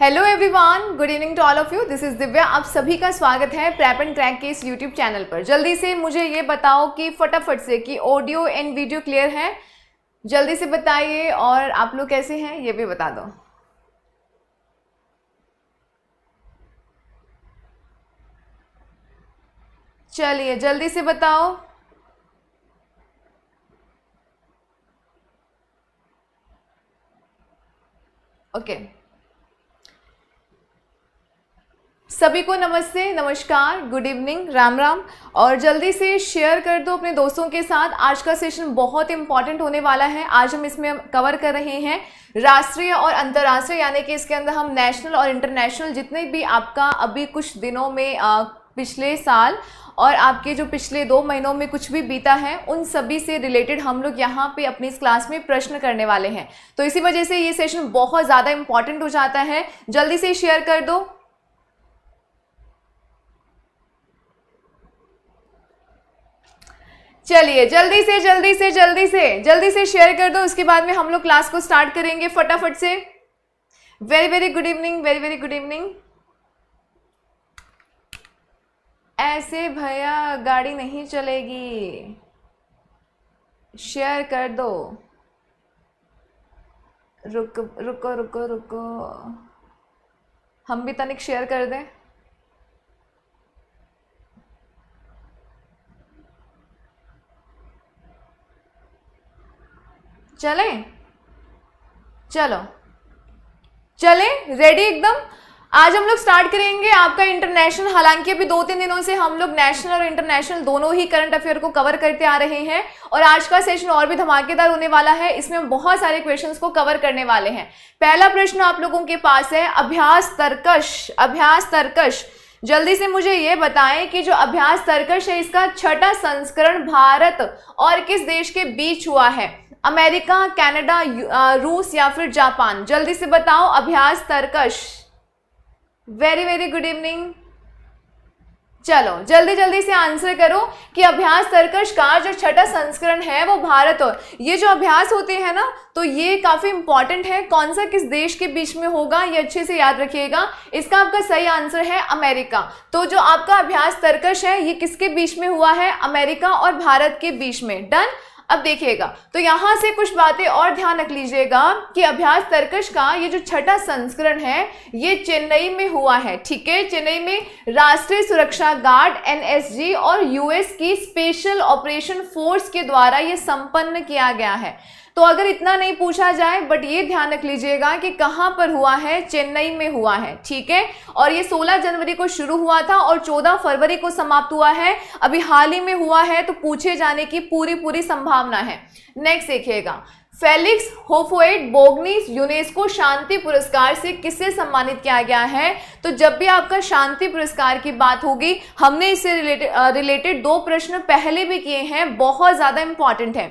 Hello everyone good evening to all of you this is Divya आप सभी का स्वागत है प्रैप एंड क्रैक के इस यूट्यूब चैनल पर जल्दी से मुझे ये बताओ कि फटाफट से कि ऑडियो एंड वीडियो क्लियर है जल्दी से बताइए और आप लोग कैसे हैं ये भी बता दो चलिए जल्दी से बताओ ओके okay. सभी को नमस्ते नमस्कार गुड इवनिंग राम राम और जल्दी से शेयर कर दो अपने दोस्तों के साथ आज का सेशन बहुत इंपॉर्टेंट होने वाला है आज हम इसमें कवर कर रहे हैं राष्ट्रीय और अंतर्राष्ट्रीय यानी कि इसके अंदर हम नेशनल और इंटरनेशनल जितने भी आपका अभी कुछ दिनों में आ, पिछले साल और आपके जो पिछले दो महीनों में कुछ भी बीता है उन सभी से रिलेटेड हम लोग यहाँ पे अपनी इस क्लास में प्रश्न करने वाले हैं तो इसी वजह से ये सेशन बहुत ज़्यादा इंपॉर्टेंट हो जाता है जल्दी से शेयर कर दो चलिए जल्दी से जल्दी से जल्दी से जल्दी से शेयर कर दो उसके बाद में हम लोग क्लास को स्टार्ट करेंगे फटाफट से very very good evening very very good evening ऐसे भैया गाड़ी नहीं चलेगी शेयर कर दो रुक रुको रुको रुको हम भी तनिक शेयर कर दें चलें चलो चले रेडी एकदम आज हम लोग स्टार्ट करेंगे आपका इंटरनेशनल हालांकि अभी दो तीन दिनों से हम लोग नेशनल और इंटरनेशनल दोनों ही करंट अफेयर को कवर करते आ रहे हैं और आज का सेशन और भी धमाकेदार होने वाला है इसमें हम बहुत सारे क्वेश्चंस को कवर करने वाले हैं पहला प्रश्न आप लोगों के पास है अभ्यास तर्कश अभ्यास तर्कश जल्दी से मुझे ये बताएं कि जो अभ्यास तर्कश है इसका छठा संस्करण भारत और किस देश के बीच हुआ है अमेरिका कनाडा रूस या फिर जापान जल्दी से बताओ अभ्यास तर्कश वेरी वेरी गुड इवनिंग चलो जल्दी जल्दी से आंसर करो कि अभ्यास तर्कश का जो छठा संस्करण है वो भारत और ये जो अभ्यास होते हैं ना तो ये काफ़ी इंपॉर्टेंट है कौन सा किस देश के बीच में होगा ये अच्छे से याद रखिएगा इसका आपका सही आंसर है अमेरिका तो जो आपका अभ्यास तर्कश है ये किसके बीच में हुआ है अमेरिका और भारत के बीच में डन अब देखिएगा तो यहां से कुछ बातें और ध्यान रख लीजिएगा कि अभ्यास तर्कश का ये जो छठा संस्करण है ये चेन्नई में हुआ है ठीक है चेन्नई में राष्ट्रीय सुरक्षा गार्ड एनएसजी और यूएस की स्पेशल ऑपरेशन फोर्स के द्वारा ये संपन्न किया गया है तो अगर इतना नहीं पूछा जाए बट ये ध्यान रख लीजिएगा कि कहाँ पर हुआ है चेन्नई में हुआ है ठीक है और ये 16 जनवरी को शुरू हुआ था और 14 फरवरी को समाप्त हुआ है अभी हाल ही में हुआ है तो पूछे जाने की पूरी पूरी संभावना है नेक्स्ट देखिएगा फेलिक्स होफोएट बोगनी यूनेस्को शांति पुरस्कार से किससे सम्मानित किया गया है तो जब भी आपका शांति पुरस्कार की बात होगी हमने इससे रिलेटेड रिलेटेड दो प्रश्न पहले भी किए हैं बहुत ज़्यादा इंपॉर्टेंट है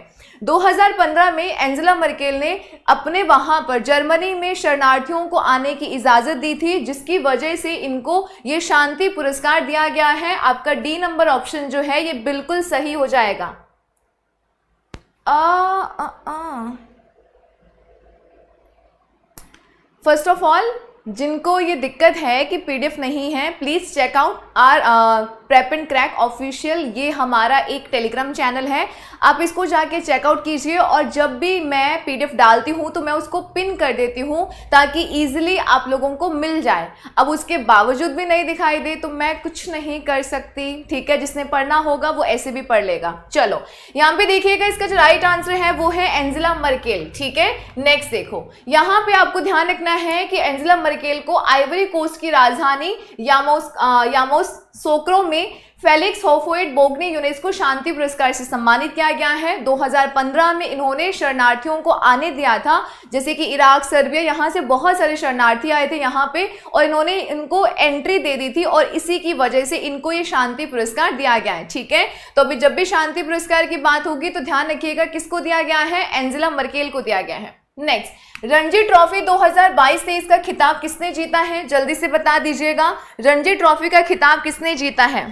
2015 में एंजेला मर्केल ने अपने वहां पर जर्मनी में शरणार्थियों को आने की इजाज़त दी थी जिसकी वजह से इनको ये शांति पुरस्कार दिया गया है आपका डी नंबर ऑप्शन जो है ये बिल्कुल सही हो जाएगा आ, आ, आ। फर्स्ट ऑफ ऑल जिनको ये दिक्कत है कि पीडीएफ नहीं है please check out our prep and crack official ये हमारा एक टेलीग्राम चैनल है आप इसको जाके चेकआउट कीजिए और जब भी मैं पीडीएफ डालती हूँ तो मैं उसको पिन कर देती हूँ ताकि ईजिली आप लोगों को मिल जाए अब उसके बावजूद भी नहीं दिखाई दे तो मैं कुछ नहीं कर सकती ठीक है जिसने पढ़ना होगा वो ऐसे भी पढ़ लेगा चलो यहाँ पे देखिएगा इसका जो राइट आंसर है वो है एंजिला मर्केल ठीक है नेक्स्ट देखो यहाँ पे आपको ध्यान रखना है कि एंजिला मर्केल को आइवरी कोस्ट की राजधानी यामोस आ, यामोस सोक्रो में फेलिक्स होफोइड बोगनी यूनेस्को शांति पुरस्कार से सम्मानित किया गया है 2015 में इन्होंने शरणार्थियों को आने दिया था जैसे कि इराक सर्बिया यहाँ से बहुत सारे शरणार्थी आए थे यहाँ पे और इन्होंने इनको एंट्री दे दी थी और इसी की वजह से इनको ये शांति पुरस्कार दिया गया है ठीक है तो अभी जब भी शांति पुरस्कार की बात होगी तो ध्यान रखिएगा किसको दिया गया है एंजिला मर्केल को दिया गया है नेक्स्ट रणजी ट्रॉफी 2022 से इसका खिताब किसने जीता है जल्दी से बता दीजिएगा रणजी ट्रॉफी का खिताब किसने जीता है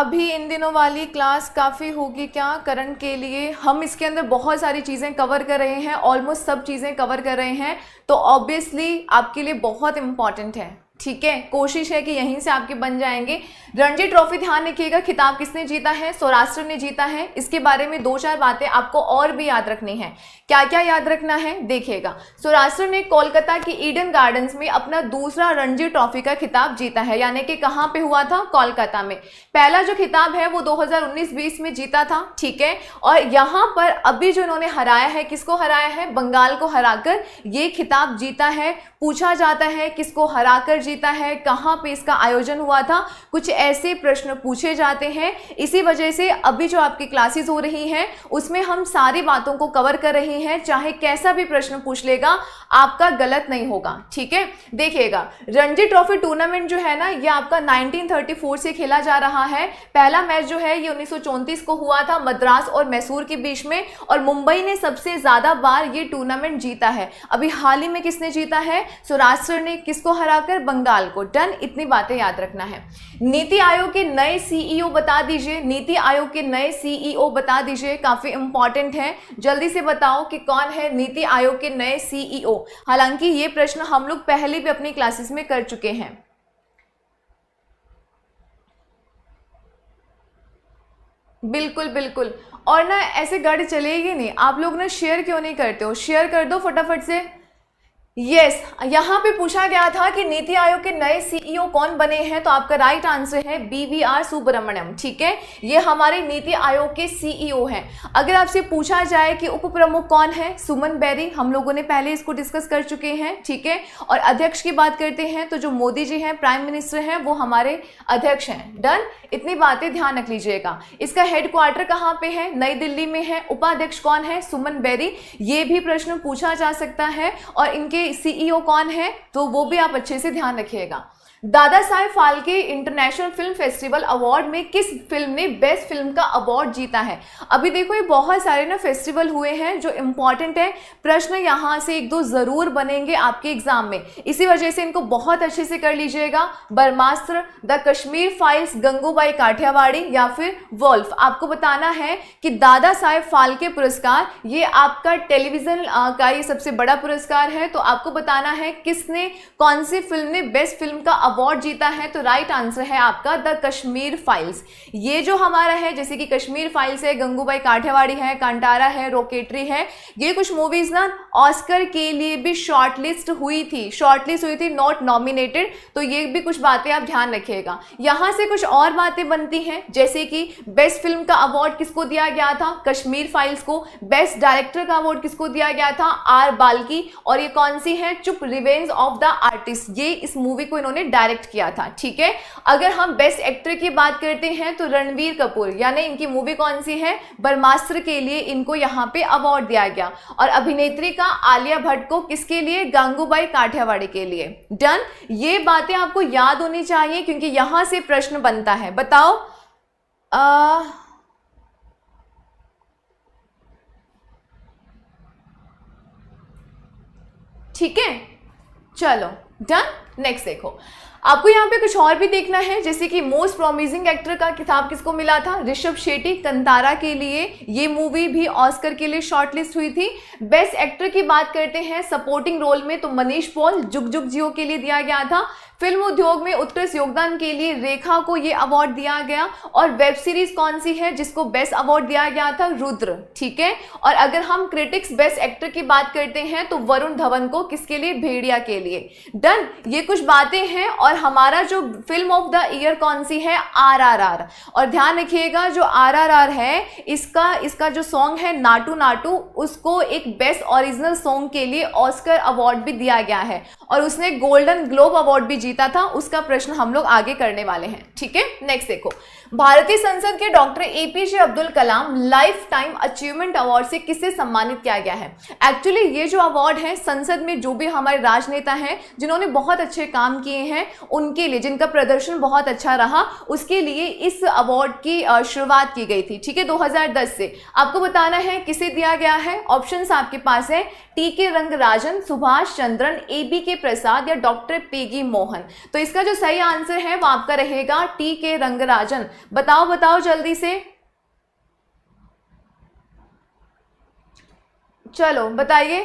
अभी इन दिनों वाली क्लास काफ़ी होगी क्या करंट के लिए हम इसके अंदर बहुत सारी चीज़ें कवर कर रहे हैं ऑलमोस्ट सब चीज़ें कवर कर रहे हैं तो ऑब्वियसली आपके लिए बहुत इम्पॉर्टेंट है ठीक है कोशिश है कि यहीं से आपके बन जाएंगे रणजी ट्रॉफी ध्यान रखिएगा खिताब किसने जीता है सौराष्ट्र ने जीता है इसके बारे में दो चार बातें आपको और भी याद रखनी है क्या क्या याद रखना है देखिएगा सौराष्ट्र ने कोलकाता की ईडन गार्डन्स में अपना दूसरा रणजी ट्रॉफी का खिताब जीता है यानी कि कहाँ पे हुआ था कोलकाता में पहला जो खिताब है वो दो हजार में जीता था ठीक है और यहाँ पर अभी जो इन्होंने हराया है किसको हराया है बंगाल को हराकर ये खिताब जीता है पूछा जाता है किसको हराकर जीता है कहाँ पे इसका आयोजन हुआ था कुछ ऐसे प्रश्न पूछे जाते हैं इसी वजह से अभी जो आपकी क्लासेस हो रही हैं उसमें हम सारी बातों को कवर कर रहे हैं चाहे कैसा भी प्रश्न पूछ लेगा आपका गलत नहीं होगा ठीक है देखिएगा रणजी ट्रॉफी टूर्नामेंट जो है ना ये आपका 1934 से खेला जा रहा है पहला मैच जो है ये उन्नीस को हुआ था मद्रास और मैसूर के बीच में और मुंबई ने सबसे ज़्यादा बार ये टूर्नामेंट जीता है अभी हाल ही में किसने जीता है सौराष्ट्र ने किसको हराकर बंगाल को डन इतनी बातें याद रखना है नीति आयोग के नए सीईओ e बता दीजिए नीति आयोग के नए सीईओ e बता दीजिए काफी इंपॉर्टेंट है जल्दी से बताओ कि कौन है नीति आयोग के नए सीईओ e हालांकि ये प्रश्न हम लोग पहले भी अपनी क्लासेस में कर चुके हैं बिल्कुल बिल्कुल और ना ऐसे गढ़ चलेगी नहीं आप लोग ना शेयर क्यों नहीं करते हो शेयर कर दो फटाफट से यस yes, यहाँ पे पूछा गया था कि नीति आयोग के नए सीईओ e कौन बने हैं तो आपका राइट आंसर है बीवीआर सुब्रमण्यम ठीक है ये हमारे नीति आयोग के सीईओ e हैं अगर आपसे पूछा जाए कि उप प्रमुख कौन है सुमन बैरी हम लोगों ने पहले इसको डिस्कस कर चुके हैं ठीक है और अध्यक्ष की बात करते हैं तो जो मोदी जी हैं प्राइम मिनिस्टर हैं वो हमारे अध्यक्ष हैं डन इतनी बातें ध्यान रख लीजिएगा इसका हेडक्वार्टर कहाँ पे है नई दिल्ली में है उपाध्यक्ष कौन है सुमन बैरी ये भी प्रश्न पूछा जा सकता है और इनके सीईओ e कौन है तो वो भी आप अच्छे से ध्यान रखिएगा Dada Saheb Phalke international film festival award में किस फिल्म ने बेस्ट फिल्म का अवार्ड जीता है अभी देखो ये बहुत सारे ना फेस्टिवल हुए हैं जो इम्पॉर्टेंट है प्रश्न यहाँ से एक दो ज़रूर बनेंगे आपके एग्जाम में इसी वजह से इनको बहुत अच्छे से कर लीजिएगा बर्मास्त्र द कश्मीर फाइल्स गंगूबाई काठियावाड़ी या फिर वोल्फ आपको बताना है कि दादा साहेब फाल्के पुरस्कार ये आपका टेलीविज़न का ये सबसे बड़ा पुरस्कार है तो आपको बताना है किसने कौन सी फिल्म ने बेस्ट फिल्म का अवार्ड जीता है तो राइट आंसर है आपका द कश्मीर फाइल्स ये जो हमारा है जैसे कि कश्मीर फाइल्स है गंगूबाई काठेवाड़ी है कांटारा है रोकेटरी है ये कुछ मूवीज़ ना ऑस्कर के लिए भी शॉर्टलिस्ट हुई थी शॉर्टलिस्ट हुई थी नॉट नॉमिनेटेड तो ये भी कुछ बातें आप ध्यान रखिएगा यहां से कुछ और बातें बनती हैं जैसे कि बेस्ट फिल्म का अवार्ड किसको दिया गया था कश्मीर फाइल्स को बेस्ट डायरेक्टर का अवार्ड किसको दिया गया था आर बाल्की और ये कौन सी है चुप रिवेंज ऑफ द आर्टिस्ट ये इस मूवी को इन्होंने डायरेक्ट किया था ठीक है अगर हम बेस्ट एक्टर की बात करते हैं तो रणवीर कपूर यानी इनकी मूवी कौन सी है ब्रह्मास्त्र के लिए इनको यहाँ पे अवार्ड दिया गया और अभिनेत्री का आलिया भट्ट को किसके लिए गांगूबाई काठियावाड़ी के लिए डन ये बातें आपको याद होनी चाहिए क्योंकि यहां से प्रश्न बनता है बताओ आ, ठीक है चलो डन नेक्स्ट देखो आपको यहाँ पे कुछ और भी देखना है जैसे कि मोस्ट प्रोमिसिंग एक्टर का किताब किसको मिला था ऋषभ शेट्टी कंतारा के लिए ये मूवी भी ऑस्कर के लिए शॉर्टलिस्ट हुई थी बेस्ट एक्टर की बात करते हैं सपोर्टिंग रोल में तो मनीष पॉल जुग जुग जियो के लिए दिया गया था फिल्म उद्योग में उत्कृष्ट योगदान के लिए रेखा को ये अवार्ड दिया गया और वेब सीरीज कौन सी है जिसको बेस्ट अवार्ड दिया गया था रुद्र ठीक है और अगर हम क्रिटिक्स बेस्ट एक्टर की बात करते हैं तो वरुण धवन को किसके लिए भेड़िया के लिए डन ये कुछ बातें हैं और हमारा जो फिल्म ऑफ द ईयर कौन सी है आर और ध्यान रखिएगा जो आर है इसका इसका जो सॉन्ग है नाटू नाटू उसको एक बेस्ट ओरिजिनल सॉन्ग के लिए ऑस्कर अवार्ड भी दिया गया है और उसने गोल्डन ग्लोब अवार्ड भी जीता था उसका प्रश्न हम लोग आगे करने वाले हैं ठीक है नेक्स्ट देखो भारतीय संसद के doctor APJ Abdul Kalam lifetime achievement award से किसे सम्मानित किया गया है एक्चुअली ये जो अवार्ड है संसद में जो भी हमारे राजनेता हैं जिन्होंने बहुत अच्छे काम किए हैं उनके लिए जिनका प्रदर्शन बहुत अच्छा रहा उसके लिए इस अवार्ड की शुरुआत की गई थी ठीक है 2010 से आपको बताना है किसे दिया गया है ऑप्शन आपके पास है T K Rangarajan Subhash Chandran A B K Prasad या डॉक्टर पेगी मोहन तो इसका जो सही आंसर है वो आपका रहेगा टी के रंगराजन बताओ बताओ जल्दी से चलो बताइए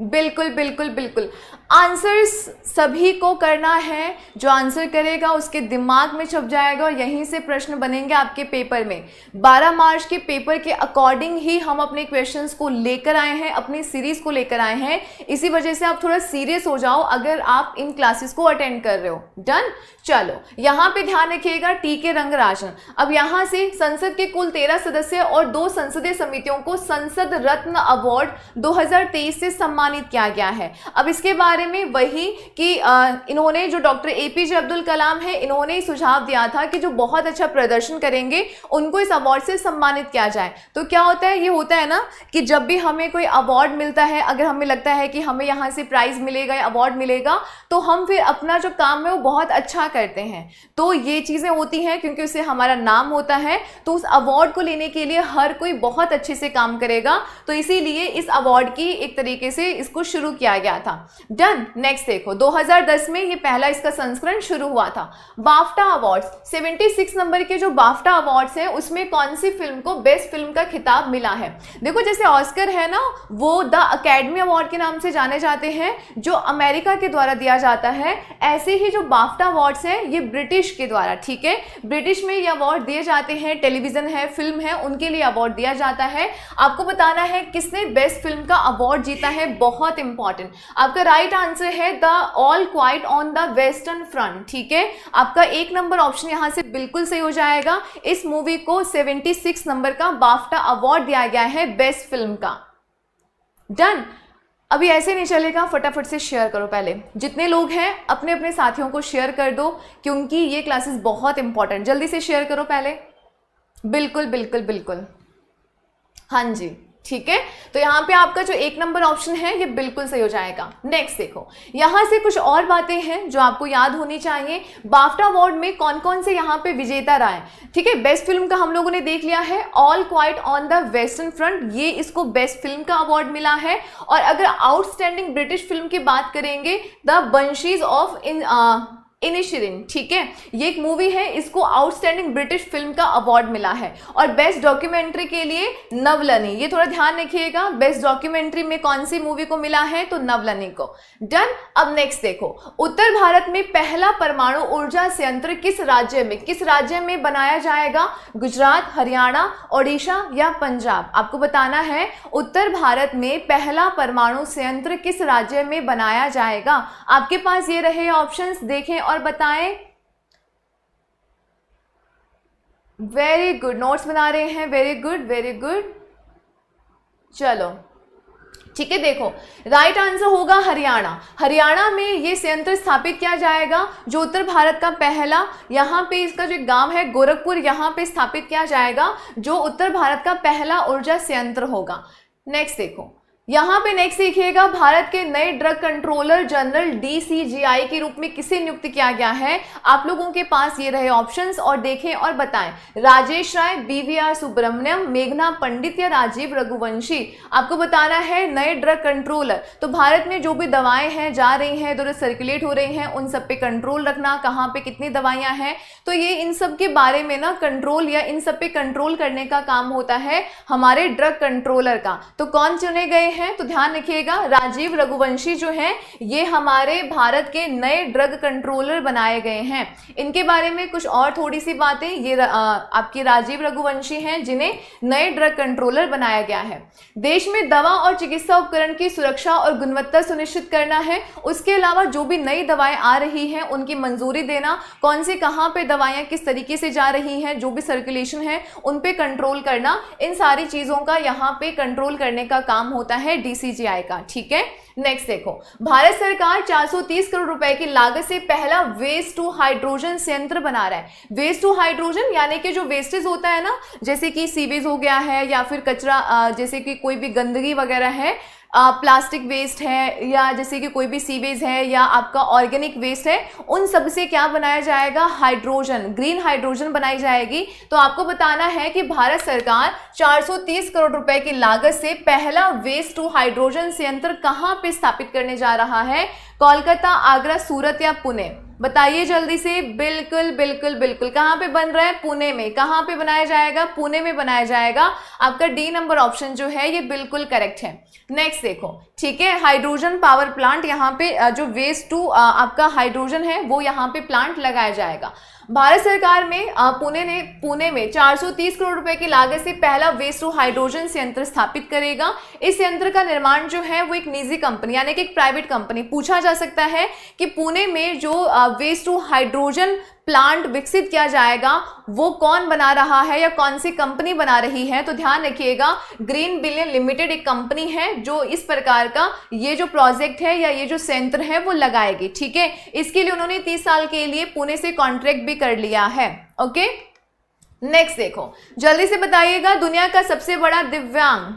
बिल्कुल बिल्कुल बिल्कुल आंसर सभी को करना है जो आंसर करेगा उसके दिमाग में छप जाएगा और यहीं से प्रश्न बनेंगे आपके पेपर में 12 मार्च के पेपर के अकॉर्डिंग ही हम अपने क्वेश्चंस को लेकर आए हैं अपनी सीरीज को लेकर आए हैं इसी वजह से आप थोड़ा सीरियस हो जाओ अगर आप इन क्लासेस को अटेंड कर रहे हो डन चलो यहाँ पे ध्यान रखिएगा टी के राशन अब यहाँ से संसद के कुल तेरह सदस्य और दो संसदीय समितियों को संसद रत्न अवार्ड दो से सम्मान सम्मानित किया गया है अब इसके बारे में वही कि इन्होंने जो doctor A P J Abdul Kalam है इन्होंने सुझाव दिया था कि जो बहुत अच्छा प्रदर्शन करेंगे उनको इस अवार्ड से सम्मानित किया जाए तो क्या होता है ये होता है ना कि जब भी हमें कोई अवार्ड मिलता है अगर हमें लगता है कि हमें यहाँ से प्राइज़ मिलेगा या अवार्ड मिलेगा तो हम फिर अपना जो काम है वो बहुत अच्छा करते हैं तो ये चीज़ें होती हैं क्योंकि उससे हमारा नाम होता है तो उस अवार्ड को लेने के लिए हर कोई बहुत अच्छे से काम करेगा तो इसीलिए इस अवार्ड की एक तरीके से इसको शुरू किया गया था डन नेक्स्ट देखो 2010 में ये पहला इसका संस्करण शुरू हुआ था बाफ्टा अवार्ड्स 76 नंबर के जो बाफ्टा अवार्ड्स हैं उसमें कौन सी फिल्म को बेस्ट फिल्म का खिताब मिला है देखो जैसे ऑस्कर है ना वो द अकेडमी अवार्ड के नाम से जाने जाते हैं जो अमेरिका के द्वारा दिया जाता है ऐसे ही जो बाफ्टा अवार्ड्स हैं ये ब्रिटिश के द्वारा ठीक है ब्रिटिश में ये अवार्ड दिए जाते हैं टेलीविजन है फिल्म है उनके लिए अवार्ड दिया जाता है आपको बताना है किसने बेस्ट फिल्म का अवार्ड जीता है बहुत इंपॉर्टेंट आपका राइट right आंसर है the all quiet on the western front ठीक है आपका एक नंबर ऑप्शन यहां से बिल्कुल सही हो जाएगा इस मूवी को 76 नंबर का बाफ्टा अवार्ड दिया गया है बेस्ट फिल्म का डन अभी ऐसे नहीं चलेगा फटाफट से शेयर करो पहले जितने लोग हैं अपने अपने साथियों को शेयर कर दो क्योंकि ये क्लासेस बहुत इंपॉर्टेंट जल्दी से शेयर करो पहले बिल्कुल बिल्कुल बिल्कुल हाँ जी ठीक है तो यहाँ पे आपका जो एक नंबर ऑप्शन है ये बिल्कुल सही हो जाएगा नेक्स्ट देखो यहाँ से कुछ और बातें हैं जो आपको याद होनी चाहिए बाफ्टा अवार्ड में कौन कौन से यहाँ पे विजेता रहा है ठीक है बेस्ट फिल्म का हम लोगों ने देख लिया है all quiet on the western front ये इसको बेस्ट फिल्म का अवार्ड मिला है और अगर आउटस्टैंडिंग ब्रिटिश फिल्म की बात करेंगे द बंशीज ऑफ इन इनिशियरिन ठीक है ये एक मूवी है इसको आउटस्टैंडिंग ब्रिटिश फिल्म का अवार्ड मिला है और बेस्ट डॉक्यूमेंट्री के लिए नवलनी ये थोड़ा ध्यान रखिएगा बेस्ट डॉक्यूमेंट्री में कौन सी मूवी को मिला है तो नवलनी को डन अब नेक्स्ट देखो उत्तर भारत में पहला परमाणु ऊर्जा संयंत्र किस राज्य में किस राज्य में बनाया जाएगा गुजरात हरियाणा ओडिशा या पंजाब आपको बताना है उत्तर भारत में पहला परमाणु संयंत्र किस राज्य में बनाया जाएगा आपके पास ये रहे ऑप्शन देखें और बताएं वेरी गुड नोट्स बना रहे हैं वेरी गुड वेरी गुड चलो ठीक है देखो राइट आंसर होगा हरियाणा हरियाणा में ये संयंत्र स्थापित किया जाएगा जो उत्तर भारत का पहला यहाँ पे इसका जो गांव है गोरखपुर यहाँ पे स्थापित किया जाएगा जो उत्तर भारत का पहला ऊर्जा संयंत्र होगा नेक्स्ट देखो यहां पे नेक्स्ट देखिएगा भारत के नए ड्रग कंट्रोलर जनरल डीसीजीआई के रूप में किसे नियुक्त किया गया है आप लोगों के पास ये रहे ऑप्शंस और देखें और बताएं राजेश राय बीवीआर सुब्रमण्यम मेघना पंडित या राजीव रघुवंशी आपको बताना है नए ड्रग कंट्रोलर तो भारत में जो भी दवाएं हैं जा रही हैं दूर सर्कुलेट हो रही हैं उन सब पे कंट्रोल रखना कहाँ पे कितनी दवाइयां हैं तो ये इन सब के बारे में ना कंट्रोल या इन सब पे कंट्रोल करने का काम होता है हमारे ड्रग कंट्रोलर का तो कौन चुने गए हैं तो ध्यान रखिएगा राजीव रघुवंशी जो हैं ये हमारे भारत के नए ड्रग कंट्रोलर बनाए गए हैं इनके बारे में कुछ और थोड़ी सी बातें ये आपके राजीव रघुवंशी हैं जिन्हें नए ड्रग कंट्रोलर बनाया गया है देश में दवा और चिकित्सा उपकरण की सुरक्षा और गुणवत्ता सुनिश्चित करना है उसके अलावा जो भी नई दवाएं आ रही हैं उनकी मंजूरी देना कौन से कहाँ पर दवाएँ किस तरीके से जा रही हैं जो भी सर्कुलेशन है उन पर कंट्रोल करना इन सारी चीज़ों का यहाँ पे कंट्रोल करने का काम होता है है डीसीजीआई का ठीक है नेक्स्ट देखो भारत सरकार 430 करोड़ रुपए की लागत से पहला वेस्ट टू हाइड्रोजन संयंत्र बना रहा है वेस्ट टू हाइड्रोजन यानी कि जो वेस्टेज होता है ना जैसे कि सीवेज हो गया है या फिर कचरा जैसे कि कोई भी गंदगी वगैरह है प्लास्टिक वेस्ट है या जैसे कि कोई भी सीवेज है या आपका ऑर्गेनिक वेस्ट है उन सब से क्या बनाया जाएगा हाइड्रोजन ग्रीन हाइड्रोजन बनाई जाएगी तो आपको बताना है कि भारत सरकार 430 करोड़ रुपए की लागत से पहला वेस्ट टू हाइड्रोजन संयंत्र कहाँ पे स्थापित करने जा रहा है कोलकाता आगरा सूरत या पुणे बताइए जल्दी से बिल्कुल बिल्कुल बिल्कुल कहाँ पे बन रहा है पुणे में कहाँ पे बनाया जाएगा पुणे में बनाया जाएगा आपका डी नंबर ऑप्शन जो है ये बिल्कुल करेक्ट है नेक्स्ट देखो ठीक है हाइड्रोजन पावर प्लांट यहाँ पे जो वेस्ट टू आपका हाइड्रोजन है वो यहाँ पे प्लांट लगाया जाएगा भारत सरकार में पुणे ने पुणे में 430 करोड़ रुपए की लागत से पहला वेस्ट टू हाइड्रोजन संयंत्र स्थापित करेगा इस यंत्र का निर्माण जो है वो एक निजी कंपनी यानी कि एक प्राइवेट कंपनी पूछा जा सकता है कि पुणे में जो वेस्ट टू हाइड्रोजन प्लांट विकसित किया जाएगा वो कौन बना रहा है या कौन सी कंपनी बना रही है तो ध्यान रखिएगा ग्रीन बिलियन लिमिटेड एक कंपनी है जो इस प्रकार का ये जो प्रोजेक्ट है या ये जो सेंटर है वो लगाएगी ठीक है इसके लिए उन्होंने तीस साल के लिए पुणे से कॉन्ट्रैक्ट भी कर लिया है ओके नेक्स्ट देखो जल्दी से बताइएगा दुनिया का सबसे बड़ा दिव्यांग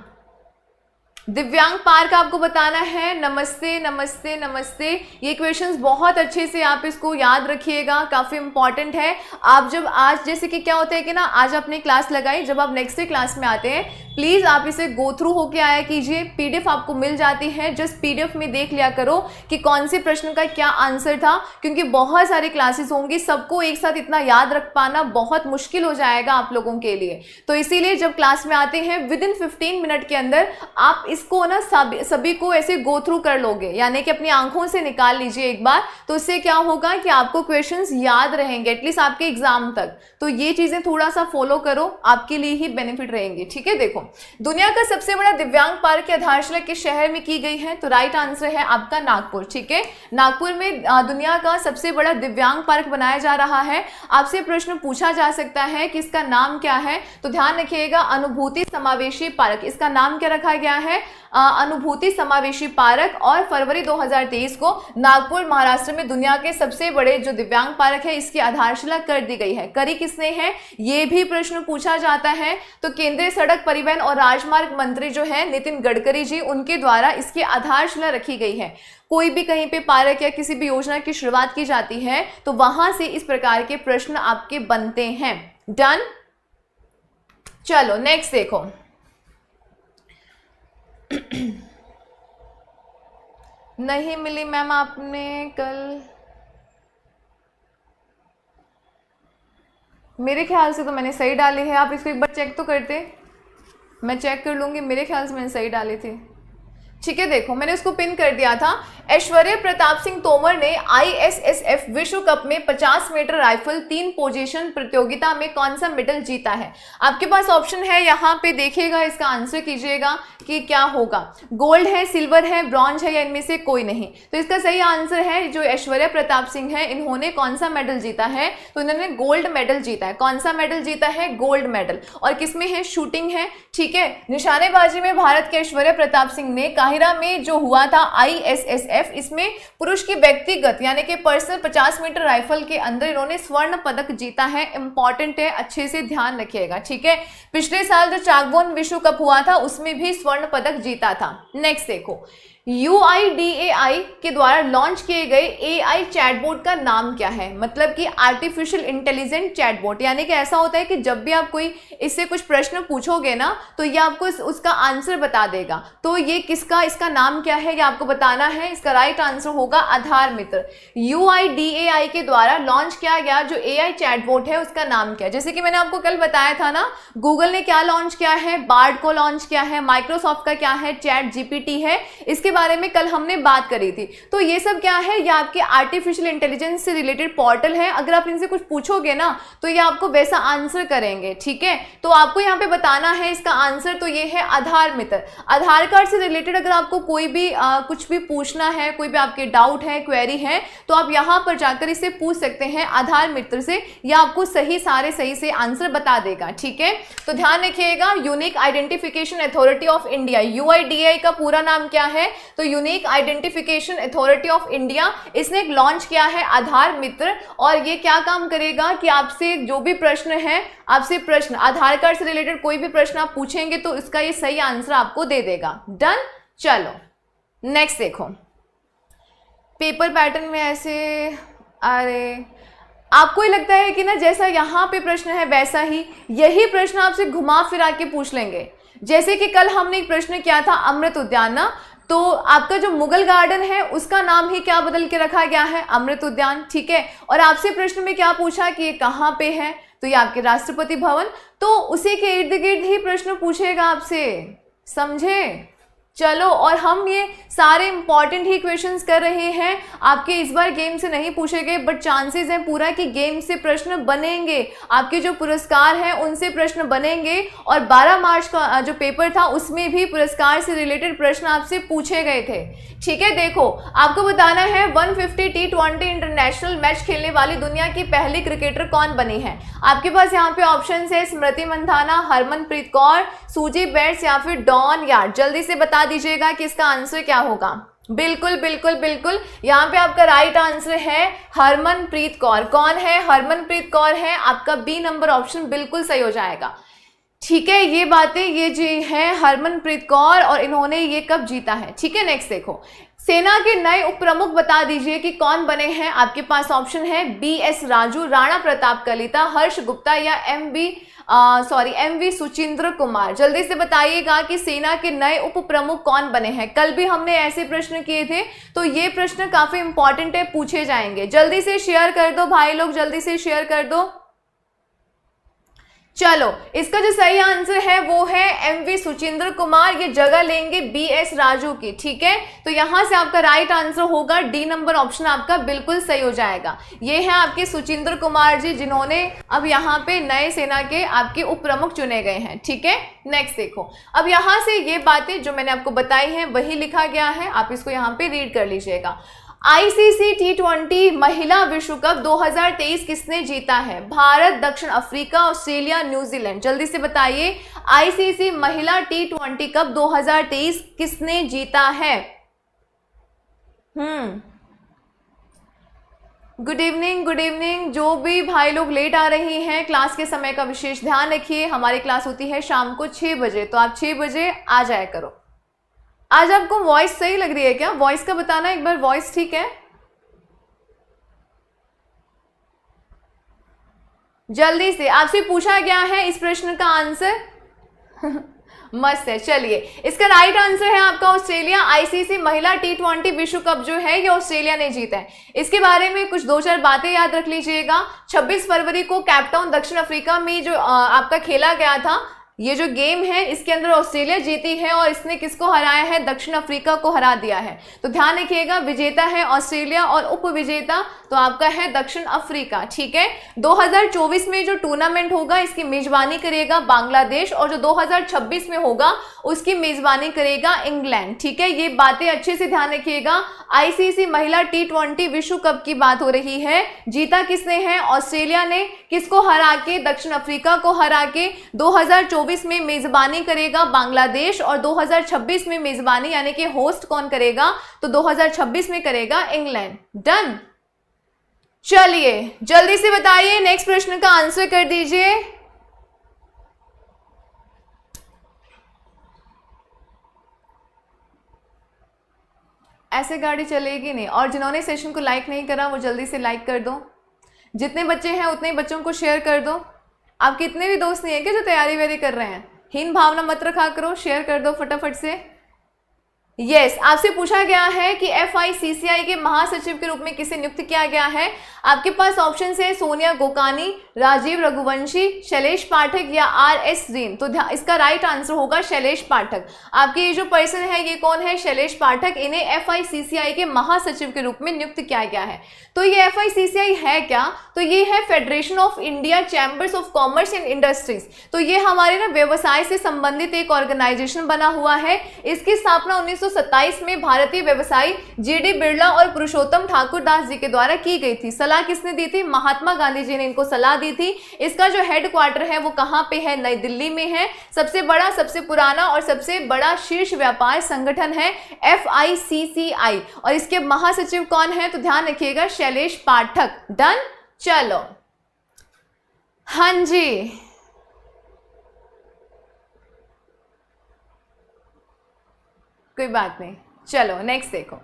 दिव्यांग पार्क आपको बताना है नमस्ते नमस्ते नमस्ते ये क्वेश्चंस बहुत अच्छे से आप इसको याद रखिएगा काफ़ी इंपॉर्टेंट है आप जब आज जैसे कि क्या होता है कि ना आज आपने क्लास लगाई जब आप नेक्स्ट डे क्लास में आते हैं प्लीज़ आप इसे गो थ्रू होके आया कीजिए पीडीएफ आपको मिल जाती है जस्ट पीडीएफ में देख लिया करो कि कौन से प्रश्न का क्या आंसर था क्योंकि बहुत सारे क्लासेस होंगी सबको एक साथ इतना याद रख पाना बहुत मुश्किल हो जाएगा आप लोगों के लिए तो इसीलिए जब क्लास में आते हैं विद इन फिफ्टीन मिनट के अंदर आप इसको ना सभी सभी को ऐसे गो थ्रू कर लोगे यानी कि अपनी आंखों से निकाल लीजिए एक बार तो इससे क्या होगा कि आपको क्वेश्चंस याद रहेंगे एटलीस्ट आपके एग्जाम तक तो ये चीज़ें थोड़ा सा फॉलो करो आपके लिए ही बेनिफिट रहेंगे ठीक है देखो दुनिया का सबसे बड़ा दिव्यांग पार्क की आधारशिला किस शहर में की गई है तो राइट आंसर है आपका नागपुर ठीक है नागपुर में दुनिया का सबसे बड़ा दिव्यांग पार्क बनाया जा रहा है आपसे प्रश्न पूछा जा सकता है कि इसका नाम क्या है तो ध्यान रखिएगा अनुभूति समावेशी पार्क इसका नाम क्या रखा गया है अनुभूति समावेशी पार्क और फरवरी 2023 को नागपुर महाराष्ट्र में दुनिया के सबसे बड़े जो दिव्यांग पार्क है इसकी आधारशिला कर दी गई है करी किसने है ये भी प्रश्न पूछा जाता है तो केंद्रीय सड़क परिवहन और राजमार्ग मंत्री जो है नितिन गडकरी जी उनके द्वारा इसकी आधारशिला रखी गई है कोई भी कहीं पे पार्क या किसी भी योजना की शुरुआत की जाती है तो वहां से इस प्रकार के प्रश्न आपके बनते हैं डन चलो नेक्स्ट देखो नहीं मिली मैम आपने कल मेरे ख्याल से तो मैंने सही डाली है आप इसको एक बार चेक तो करते मैं चेक कर लूँगी मेरे ख्याल से मैंने सही डाली थी ठीक है देखो मैंने उसको पिन कर दिया था ऐश्वर्य प्रताप सिंह तोमर ने आईएसएसएफ विश्व कप में 50 मीटर राइफल तीन पोजीशन प्रतियोगिता में कौन सा मेडल जीता है आपके पास ऑप्शन है यहाँ पे देखिएगा इसका आंसर कीजिएगा कि क्या होगा गोल्ड है सिल्वर है ब्रॉन्ज है या इनमें से कोई नहीं तो इसका सही आंसर है जो ऐश्वर्या प्रताप सिंह है इन्होंने कौन सा मेडल जीता है तो इन्होंने गोल्ड मेडल जीता है कौन सा मेडल जीता है गोल्ड मेडल और किसमें है शूटिंग है ठीक है निशानेबाजी में भारत के ऐश्वर्या प्रताप सिंह ने कहा माहिरा में जो हुआ था आईएसएसएफ इसमें पुरुष की व्यक्तिगत यानी कि पर्सनल 50 मीटर राइफल के अंदर इन्होंने स्वर्ण पदक जीता है इंपॉर्टेंट है अच्छे से ध्यान रखिएगा ठीक है पिछले साल जो चागबोन विश्व कप हुआ था उसमें भी स्वर्ण पदक जीता था नेक्स्ट देखो यू के द्वारा लॉन्च किए गए ए आई बोर्ड का नाम क्या है मतलब कि आर्टिफिशियल इंटेलिजेंट बोर्ड यानी कि ऐसा होता है कि जब भी आप कोई इससे कुछ प्रश्न पूछोगे ना तो ये आपको इस, उसका आंसर बता देगा तो ये किसका इसका नाम क्या है ये आपको बताना है इसका राइट आंसर होगा आधार मित्र यू के द्वारा लॉन्च किया गया जो ए आई बोर्ड है उसका नाम क्या है जैसे कि मैंने आपको कल बताया था ना गूगल ने क्या लॉन्च किया है बार्ड को लॉन्च किया है माइक्रोसॉफ्ट का क्या है चैट जीपीटी है इसके बारे में कल हमने बात करी थी तो ये सब क्या है ये आपके आर्टिफिशियल इंटेलिजेंस से रिलेटेड पोर्टल है अगर आप इनसे कुछ पूछोगे ना तो ये आपको वैसा आंसर करेंगे ठीक है तो आपको यहाँ पे बताना है इसका आंसर तो ये है आधार मित्र आधार कार्ड से रिलेटेड अगर आपको कोई भी आ, कुछ भी पूछना है कोई भी आपके डाउट है क्वेरी है तो आप यहाँ पर जाकर इसे पूछ सकते हैं आधार मित्र से या आपको सही सारे सही से आंसर बता देगा ठीक है तो ध्यान रखिएगा unique identification authority of India U का पूरा नाम क्या है तो unique identification authority of India इसने एक लॉन्च किया है आधार मित्र और ये क्या काम करेगा कि आपसे जो भी प्रश्न है आपसे प्रश्न आधार कार्ड से रिलेटेड कोई भी प्रश्न आप पूछेंगे तो इसका ये सही आंसर आपको दे देगा डन चलो नेक्स्ट देखो पेपर पैटर्न में ऐसे अरे आपको ही लगता है कि ना जैसा यहाँ पे प्रश्न है वैसा ही यही प्रश्न आपसे घुमा फिरा के पूछ लेंगे जैसे कि कल हमने एक प्रश्न किया था अमृत उद्यान ना तो आपका जो मुगल गार्डन है उसका नाम ही क्या बदल के रखा गया है अमृत उद्यान ठीक है और आपसे प्रश्न में क्या पूछा कि ये कहाँ पे है तो ये आपके राष्ट्रपति भवन तो उसी के इर्द गिर्द ही प्रश्न पूछेगा आपसे समझे चलो और हम ये सारे इंपॉर्टेंट ही क्वेश्चंस कर रहे हैं आपके इस बार गेम से नहीं पूछे गए बट चांसेस हैं पूरा कि गेम से प्रश्न बनेंगे आपके जो पुरस्कार हैं उनसे प्रश्न बनेंगे और 12 मार्च का जो पेपर था उसमें भी पुरस्कार से रिलेटेड प्रश्न आपसे पूछे गए थे ठीक है देखो आपको बताना है one fifty T twenty international match खेलने वाली दुनिया की पहली क्रिकेटर कौन बनी है आपके पास यहाँ पे ऑप्शन है स्मृति मंथाना हरमनप्रीत कौर सूजी बेट्स या फिर डॉन यार जल्दी से बता बता दीजिएगा कि इसका आंसर क्या होगा बिल्कुल बिल्कुल बिल्कुल यहाँ पे आपका राइट आंसर है हरमनप्रीत कौर कौन है हरमनप्रीत कौर है आपका बी नंबर ऑप्शन बिल्कुल सही हो जाएगा ठीक है ये बातें ये जी हैं हरमनप्रीत कौर और इन्होंने ये कब जीता है ठीक है नेक्स्ट देखो सेना के नए उप प्रमुख बता दीजिए कि कौन बने हैं आपके पास ऑप्शन है बी एस राजू राणा प्रताप कलिता हर्ष गुप्ता या M B sorry M V Suchindra Kumar जल्दी से बताइएगा कि सेना के नए उप प्रमुख कौन बने हैं कल भी हमने ऐसे प्रश्न किए थे तो ये प्रश्न काफी इंपॉर्टेंट है पूछे जाएंगे जल्दी से शेयर कर दो भाई लोग जल्दी से शेयर कर दो चलो इसका जो सही आंसर है वो है एम वी सुचिंद्र कुमार ये जगह लेंगे बी एस राजू की ठीक है तो यहां से आपका राइट आंसर होगा डी नंबर ऑप्शन आपका बिल्कुल सही हो जाएगा ये है आपके सुचिंद्र कुमार जी जिन्होंने अब यहाँ पे नए सेना के आपके उप प्रमुख चुने गए हैं ठीक है नेक्स्ट देखो अब यहां से ये बातें जो मैंने आपको बताई है वही लिखा गया है आप इसको यहाँ पे रीड कर लीजिएगा आईसीसी टी ट्वेंटी महिला विश्व कप 2023 किसने जीता है भारत दक्षिण अफ्रीका ऑस्ट्रेलिया न्यूजीलैंड जल्दी से बताइए आईसीसी महिला टी ट्वेंटी कप 2023 किसने जीता है hmm good evening good evening जो भी भाई लोग लेट आ रहे हैं क्लास के समय का विशेष ध्यान रखिए हमारी क्लास होती है शाम को छः बजे तो आप छः बजे आ जाया करो आज आपको वॉइस सही लग रही है क्या वॉइस का बताना एक बार वॉइस ठीक है जल्दी से आपसे पूछा गया है इस प्रश्न का आंसर मस्त है चलिए इसका राइट आंसर है आपका ऑस्ट्रेलिया आईसीसी महिला टी ट्वेंटी विश्व कप जो है ये ऑस्ट्रेलिया ने जीता है इसके बारे में कुछ दो चार बातें याद रख लीजिएगा 26 फरवरी को कैपटाउन दक्षिण अफ्रीका में जो आपका खेला गया था ये जो गेम है इसके अंदर ऑस्ट्रेलिया जीती है और इसने किसको हराया है दक्षिण अफ्रीका को हरा दिया है तो ध्यान रखिएगा विजेता है ऑस्ट्रेलिया और उप विजेता तो आपका है दक्षिण अफ्रीका ठीक है 2024 में जो टूर्नामेंट होगा इसकी मेजबानी करेगा बांग्लादेश और जो 2026 में होगा उसकी मेजबानी करेगा इंग्लैंड ठीक है ये बातें अच्छे से ध्यान रखिएगा आईसीसी महिला टी विश्व कप की बात हो रही है जीता किसने है ऑस्ट्रेलिया ने किसको हरा के दक्षिण अफ्रीका को हरा के दो 2024 में मेजबानी करेगा बांग्लादेश और 2026 में मेजबानी यानी कि होस्ट कौन करेगा तो 2026 में करेगा इंग्लैंड डन चलिए जल्दी से बताइए नेक्स्ट प्रश्न का आंसर कर दीजिए ऐसे गाड़ी चलेगी नहीं और जिन्होंने सेशन को लाइक नहीं करा वो जल्दी से लाइक कर दो जितने बच्चे हैं उतने बच्चों को शेयर कर दो आप कितने भी दोस्त नहीं है कि जो तैयारी वैयारी कर रहे हैं हीन भावना मत रखा करो शेयर कर दो फटाफट से यस yes, आपसे पूछा गया है कि एफ आई सी सी आई के महासचिव के रूप में किसे नियुक्त किया गया है आपके पास ऑप्शन है सोनिया गोकानी राजीव रघुवंशी शैलेश पाठक या आर एस जीन तो इसका राइट आंसर होगा शैलेश पाठक आपके ये जो पर्सन है ये कौन है शैलेश पाठक इन्हें एफ आई सी सी आई के महासचिव के रूप में नियुक्त किया गया है तो ये एफ आई सी सी आई है क्या तो ये है federation of India chambers of commerce and industries तो ये हमारे ना व्यवसाय से संबंधित एक ऑर्गेनाइजेशन बना हुआ है इसकी स्थापना उन्नीस 1927 में भारतीय व्यवसायी जेडी बिरला और पुरुषोत्तम ठाकुर दास जी के द्वारा की गई थी सलाह किसने दी थी महात्मा गांधी जी ने इनको सलाह दी थी इसका जो हेडक्वार्टर है वो कहाँ पे है नई दिल्ली में है सबसे बड़ा सबसे पुराना और सबसे बड़ा शीर्ष व्यापार संगठन है एफ और इसके महासचिव कौन है तो ध्यान रखिएगा शैलेश पाठक डन चलो हाँ जी कोई बात नहीं चलो नेक्स्ट देखो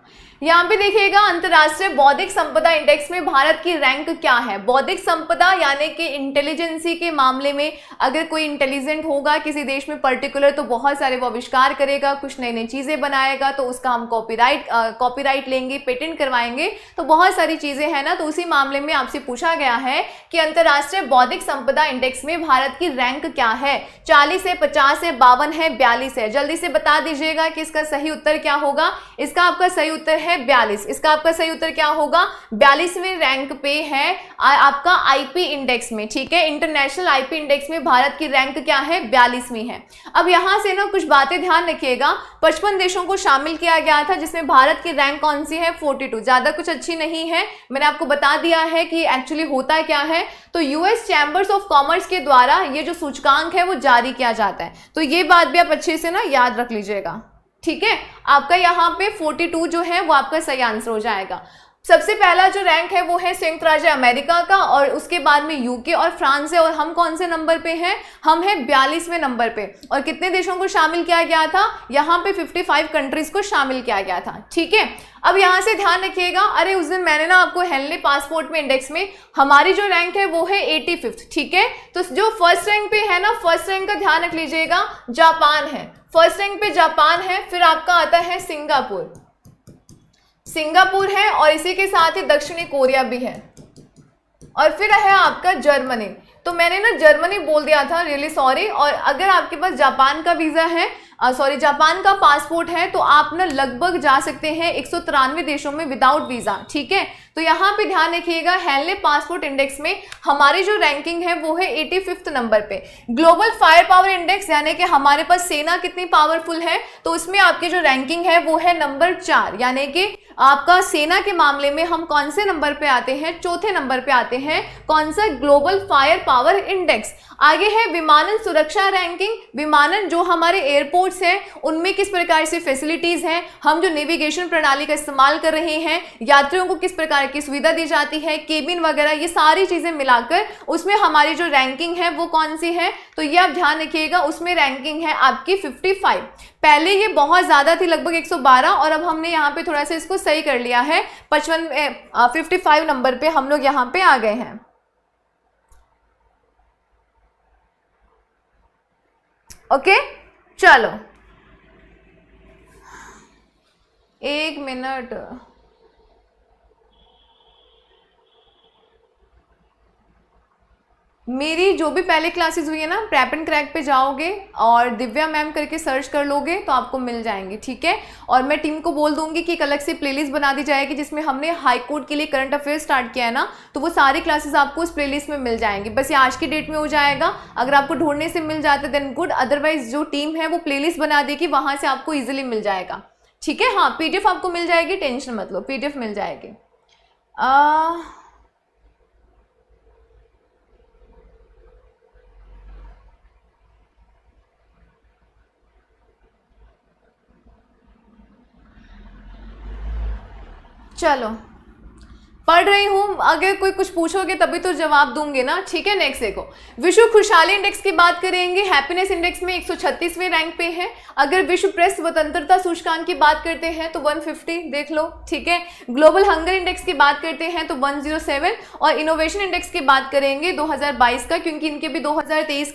यहाँ पे देखिएगा अंतर्राष्ट्रीय बौद्धिक संपदा इंडेक्स में भारत की रैंक क्या है बौद्धिक संपदा यानी कि इंटेलिजेंसी के मामले में अगर कोई इंटेलिजेंट होगा किसी देश में पर्टिकुलर तो बहुत सारे वो आविष्कार करेगा कुछ नई नई चीज़ें बनाएगा तो उसका हम कॉपीराइट कॉपीराइट लेंगे पेटेंट करवाएंगे तो बहुत सारी चीज़ें हैं ना तो उसी मामले में आपसे पूछा गया है कि अंतर्राष्ट्रीय बौद्धिक संपदा इंडेक्स में भारत की रैंक क्या है चालीस है पचास है बावन है बयालीस है जल्दी से बता दीजिएगा कि इसका सही उत्तर क्या होगा इसका आपका सही उत्तर है है बयालीस इसका आपका सही उत्तर क्या होगा बयालीसवें रैंक पे है आपका आईपी इंडेक्स में ठीक है इंटरनेशनल आईपी इंडेक्स में भारत की रैंक क्या है बयालीसवीं है अब यहां से ना कुछ बातें ध्यान रखिएगा पचपन देशों को शामिल किया गया था जिसमें भारत की रैंक कौन सी है फोर्टी ज्यादा कुछ अच्छी नहीं है मैंने आपको बता दिया है कि एक्चुअली होता क्या है तो यूएस चैम्बर्स ऑफ कॉमर्स के द्वारा ये जो सूचकांक है वो जारी किया जाता है तो ये बात भी आप अच्छे से ना याद रख लीजिएगा ठीक है आपका यहाँ पे 42 जो है वो आपका सही आंसर हो जाएगा सबसे पहला जो रैंक है वो है संयुक्त राज्य अमेरिका का और उसके बाद में यूके और फ्रांस है और हम कौन से नंबर पे हैं हम हैं बयालीसवें नंबर पे और कितने देशों को शामिल किया गया था यहाँ पे 55 कंट्रीज को शामिल किया गया था ठीक है अब यहाँ से ध्यान रखिएगा अरे उस दिन मैंने ना आपको हेल्ले पासपोर्ट में इंडेक्स में हमारी जो रैंक है वो है एटी फिफ्थ ठीक है तो जो फर्स्ट रैंक पे है ना फर्स्ट रैंक का ध्यान रख लीजिएगा जापान है फर्स्ट रैंक पे जापान है फिर आपका आता है सिंगापुर सिंगापुर है और इसी के साथ ही दक्षिणी कोरिया भी है और फिर है आपका जर्मनी तो मैंने ना जर्मनी बोल दिया था रियली really सॉरी और अगर आपके पास जापान का वीज़ा है सॉरी जापान का पासपोर्ट है तो आप ना लगभग जा सकते हैं एक देशों में विदाउट वीजा ठीक है तो यहाँ पे ध्यान रखिएगा हेल्ले पासपोर्ट इंडेक्स में हमारी जो रैंकिंग है वो है एटी फिफ्थ नंबर पे ग्लोबल फायर पावर इंडेक्स यानी कि हमारे पास सेना कितनी पावरफुल है तो उसमें आपकी जो रैंकिंग है वो है नंबर चार यानी कि आपका सेना के मामले में हम कौन से नंबर पे आते हैं चौथे नंबर पे आते हैं कौन सा ग्लोबल फायर पावर इंडेक्स आगे है विमानन सुरक्षा रैंकिंग विमानन जो हमारे एयरपोर्ट रूट्स हैं उनमें किस प्रकार से फैसिलिटीज़ हैं हम जो नेविगेशन प्रणाली का इस्तेमाल कर रहे हैं यात्रियों को किस प्रकार की सुविधा दी जाती है केबिन वगैरह ये सारी चीज़ें मिलाकर उसमें हमारी जो रैंकिंग है वो कौन सी है तो ये आप ध्यान रखिएगा उसमें रैंकिंग है आपकी फिफ्टी पहले ये बहुत ज़्यादा थी लगभग एक और अब हमने यहाँ पे थोड़ा सा इसको सही कर लिया है पचपन फिफ्टी नंबर पे हम लोग यहाँ पे आ गए हैं ओके okay? चलो एक मिनट मेरी जो भी पहले क्लासेस हुई है ना प्रैप एंड क्रैक पे जाओगे और दिव्या मैम करके सर्च कर लोगे तो आपको मिल जाएंगी ठीक है और मैं टीम को बोल दूंगी कि एक अलग से प्लेलिस्ट बना दी जाएगी जिसमें हमने हाई कोर्ट के लिए करंट अफेयर स्टार्ट किया है ना तो वो सारे क्लासेस आपको उस प्ले में मिल जाएंगे बस ये आज की डेट में हो जाएगा अगर आपको ढूंढने से मिल जाता देन गुड अदरवाइज जो टीम है वो प्ले बना देगी वहाँ से आपको ईजिली मिल जाएगा ठीक है हाँ पी आपको मिल जाएगी टेंशन मत लो मिल जाएगी आ... चलो पढ़ रही हूँ अगर कोई कुछ पूछोगे तभी तो जवाब दूंगी ना ठीक है नेक्स्ट देखो विश्व खुशहाली इंडेक्स की बात करेंगे हैप्पीनेस इंडेक्स में 136वें रैंक पे है अगर विश्व प्रेस स्वतंत्रता सूचकांक की बात करते हैं तो 150 देख लो ठीक है ग्लोबल हंगर इंडेक्स की बात करते हैं तो 107 और इनोवेशन इंडेक्स की बात करेंगे दो का क्योंकि इनके भी दो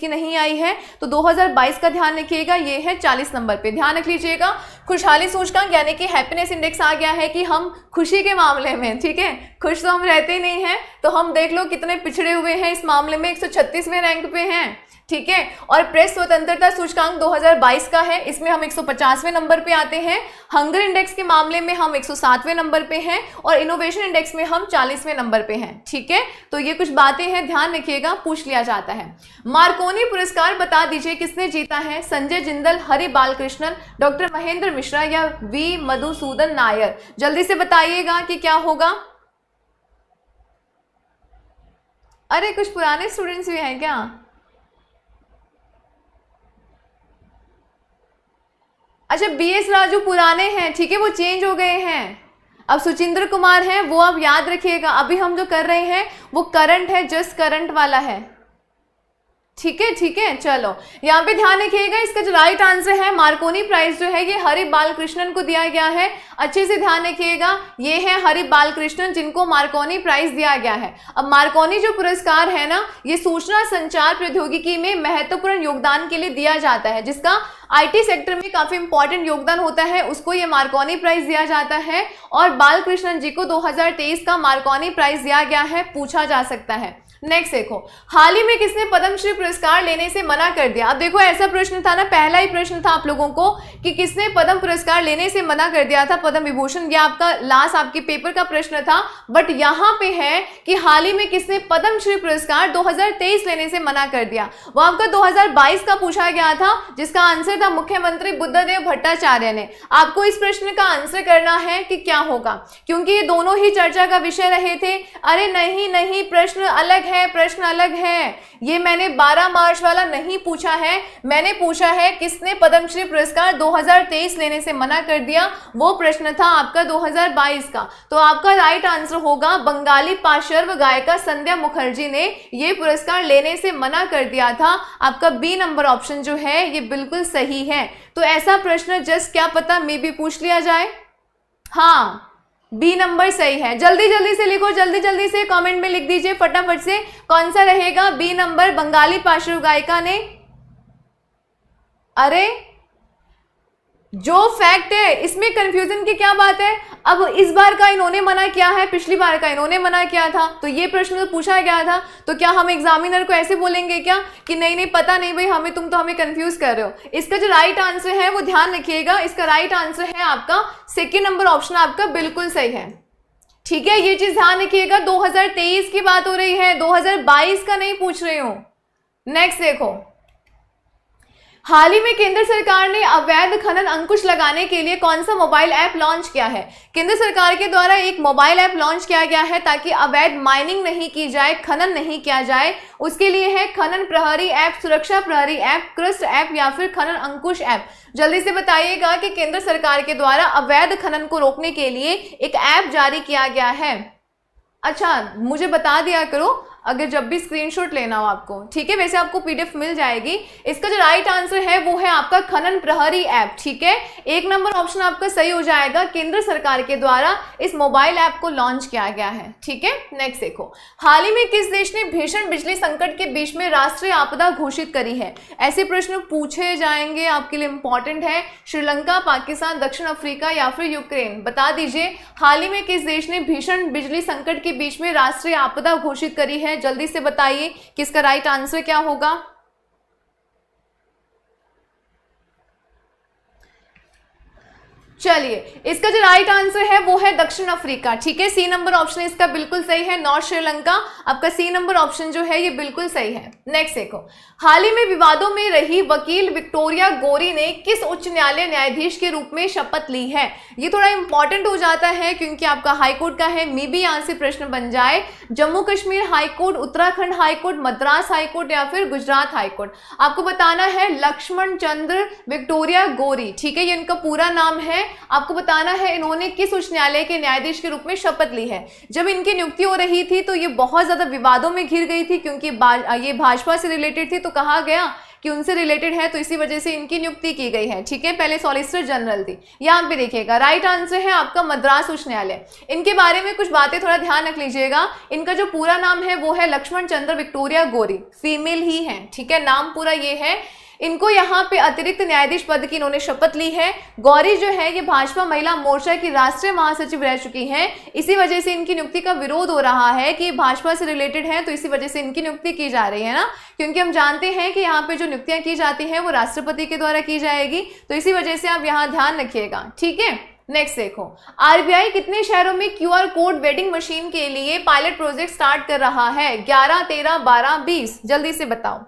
की नहीं आई है तो दो का ध्यान रखिएगा ये है चालीस नंबर पर ध्यान रख लीजिएगा खुशहाली सूचकांक यानी कि हैप्पीनेस इंडेक्स आ गया है कि हम खुशी के मामले में ठीक है खुश तो हम रहते ही नहीं हैं तो हम देख लो कितने पिछड़े हुए हैं इस मामले में 136वें रैंक पे हैं ठीक है और प्रेस स्वतंत्रता सूचकांक 2022 का है इसमें हम 150वें नंबर पे आते हैं हंगर इंडेक्स के मामले में हम 107वें नंबर पे हैं और इनोवेशन इंडेक्स में हम 40वें नंबर पे हैं ठीक है तो ये कुछ बातें हैं ध्यान रखिएगा पूछ लिया जाता है मार्कोनी पुरस्कार बता दीजिए किसने जीता है संजय जिंदल हरि बालकृष्णन डॉक्टर महेंद्र मिश्रा या वी मधुसूदन नायर जल्दी से बताइएगा कि क्या होगा अरे कुछ पुराने स्टूडेंट्स भी हैं क्या अच्छा बी एस राजू पुराने हैं ठीक है वो चेंज हो गए हैं अब सुचिंद्र कुमार हैं वो आप याद रखिएगा अभी हम जो कर रहे हैं वो करंट है जस्ट करंट वाला है ठीक है ठीक है चलो यहाँ पे ध्यान रखिएगा इसका जो राइट आंसर है मार्कोनी प्राइज जो है ये हरि बालकृष्णन को दिया गया है अच्छे से ध्यान रखिएगा ये है हरि बालकृष्णन जिनको मार्कोनी प्राइज दिया गया है अब मार्कोनी जो पुरस्कार है ना ये सूचना संचार प्रौद्योगिकी में महत्वपूर्ण योगदान के लिए दिया जाता है जिसका आईटी सेक्टर में काफी इंपॉर्टेंट योगदान होता है उसको ये मार्कोनी प्राइज दिया जाता है और बालकृष्णन जी को 2023 का मार्कोनी प्राइज दिया गया है पूछा जा सकता है नेक्स्ट देखो हाल ही में किसने पद्मश्री पुरस्कार लेने से मना कर दिया अब देखो ऐसा प्रश्न था ना पहला ही प्रश्न था आप लोगों को कि किसने पद्म पुरस्कार लेने से मना कर दिया था पद्म विभूषण यह आपका लास्ट आपके पेपर का प्रश्न था बट यहाँ पे है कि हाल ही में किसने पद्मश्री पुरस्कार 2023 लेने से मना कर दिया वो आपका दो का पूछा गया था जिसका आंसर था मुख्यमंत्री बुद्धदेव भट्टाचार्य ने आपको इस प्रश्न का आंसर करना है कि क्या होगा क्योंकि ये दोनों ही चर्चा का विषय रहे थे अरे नहीं नहीं प्रश्न अलग है प्रश्न अलग है ये मैंने 12 मार्च वाला नहीं पूछा है मैंने पूछा है किसने पद्मश्री पुरस्कार 2023 लेने से मना कर दिया वो प्रश्न था आपका 2022 का तो आपका राइट आंसर होगा बंगाली पाशर्व गायिका संध्या मुखर्जी ने ये पुरस्कार लेने से मना कर दिया था आपका बी नंबर ऑप्शन जो है ये बिल्कुल सही है तो ऐसा प्रश्न जस्ट क्या पता मे भी पूछ लिया जाए हाँ बी नंबर सही है जल्दी जल्दी से लिखो जल्दी जल्दी से कमेंट में लिख दीजिए फटाफट से कौन सा रहेगा बी नंबर बंगाली पार्श्व गायिका ने अरे जो फैक्ट है इसमें कंफ्यूजन की क्या बात है अब इस बार का इन्होंने मना किया है पिछली बार का इन्होंने मना किया था तो ये प्रश्न तो पूछा गया था तो क्या हम एग्जामिनर को ऐसे बोलेंगे क्या कि नहीं नहीं पता नहीं भाई हमें तुम तो हमें कंफ्यूज कर रहे हो इसका जो राइट आंसर है वो ध्यान रखिएगा इसका राइट आंसर है आपका सेकेंड नंबर ऑप्शन आपका बिल्कुल सही है ठीक है ये चीज ध्यान रखिएगा दो की बात हो रही है दो का नहीं पूछ रही हूं नेक्स्ट देखो हाल ही में केंद्र सरकार ने अवैध खनन अंकुश लगाने के लिए कौन सा मोबाइल ऐप लॉन्च किया है केंद्र सरकार के द्वारा एक मोबाइल ऐप लॉन्च किया गया है ताकि अवैध माइनिंग नहीं की जाए खनन नहीं किया जाए उसके लिए है खनन प्रहरी ऐप सुरक्षा प्रहरी ऐप क्रिस्ट ऐप या फिर खनन अंकुश ऐप जल्दी से बताइएगा कि केंद्र सरकार के द्वारा अवैध खनन को रोकने के लिए एक ऐप जारी किया गया है अच्छा मुझे बता दिया करो अगर जब भी स्क्रीनशॉट लेना हो आपको ठीक है वैसे आपको पीडीएफ मिल जाएगी इसका जो राइट आंसर है वो है आपका खनन प्रहरी ऐप ठीक है एक नंबर ऑप्शन आपका सही हो जाएगा केंद्र सरकार के द्वारा इस मोबाइल ऐप को लॉन्च किया गया है ठीक है नेक्स्ट देखो हाल ही में किस देश ने भीषण बिजली संकट के बीच में राष्ट्रीय आपदा घोषित करी है ऐसे प्रश्न पूछे जाएंगे आपके लिए इंपॉर्टेंट है श्रीलंका पाकिस्तान दक्षिण अफ्रीका या फिर यूक्रेन बता दीजिए हाल ही में किस देश ने भीषण बिजली संकट के बीच में राष्ट्रीय आपदा घोषित करी है जल्दी से बताइए कि इसका राइट आंसर क्या होगा चलिए इसका जो राइट आंसर है वो है दक्षिण अफ्रीका ठीक है सी नंबर ऑप्शन इसका बिल्कुल सही है नॉर्थ श्रीलंका आपका सी नंबर ऑप्शन जो है ये बिल्कुल सही है नेक्स्ट देखो हाल ही में विवादों में रही वकील विक्टोरिया गोरी ने किस उच्च न्यायालय न्यायाधीश के रूप में शपथ ली है ये थोड़ा इंपॉर्टेंट हो जाता है क्योंकि आपका हाईकोर्ट का है मे बी यहां से प्रश्न बन जाए Jammu Kashmir high court Uttarakhand high court Madras high court या फिर गुजरात हाईकोर्ट आपको बताना है लक्ष्मण चंद्र विक्टोरिया गोरी ठीक है ये इनका पूरा नाम है आपको बताना है इन्होंने किस उच्च न्यायालय के न्यायाधीश के रूप में शपथ ली है जब इनकी नियुक्ति हो रही थी तो ये बहुत ज़्यादा विवादों में घिर गई थी क्योंकि ये भाजपा से रिलेटेड थी तो कहा गया कि उनसे रिलेटेड है तो इसी वजह से इनकी नियुक्ति की गई है ठीक है पहले सॉलिसिटर जनरल थी यहां पे देखिएगा राइट आंसर है आपका मद्रास उच्च न्यायालय इनके बारे में कुछ बातें थोड़ा ध्यान रख लीजिएगा इनका जो पूरा नाम है वो है लक्ष्मण चंद्र विक्टोरिया गोरी फीमेल ही है ठीक है नाम पूरा ये है इनको यहाँ पे अतिरिक्त न्यायाधीश पद की इन्होंने शपथ ली है गौरी जो है ये भाजपा महिला मोर्चा की राष्ट्रीय महासचिव रह चुकी हैं इसी वजह से इनकी नियुक्ति का विरोध हो रहा है कि भाजपा से रिलेटेड है तो इसी वजह से इनकी नियुक्ति की जा रही है ना क्योंकि हम जानते हैं कि यहाँ पे जो नियुक्तियां की जाती हैं वो राष्ट्रपति के द्वारा की जाएगी तो इसी वजह से आप यहाँ ध्यान रखिएगा ठीक है नेक्स्ट देखो आरबीआई कितने शहरों में क्यूआर कोड वेडिंग मशीन के लिए पायलट प्रोजेक्ट स्टार्ट कर रहा है 11, 13, 12, 20 जल्दी से बताओ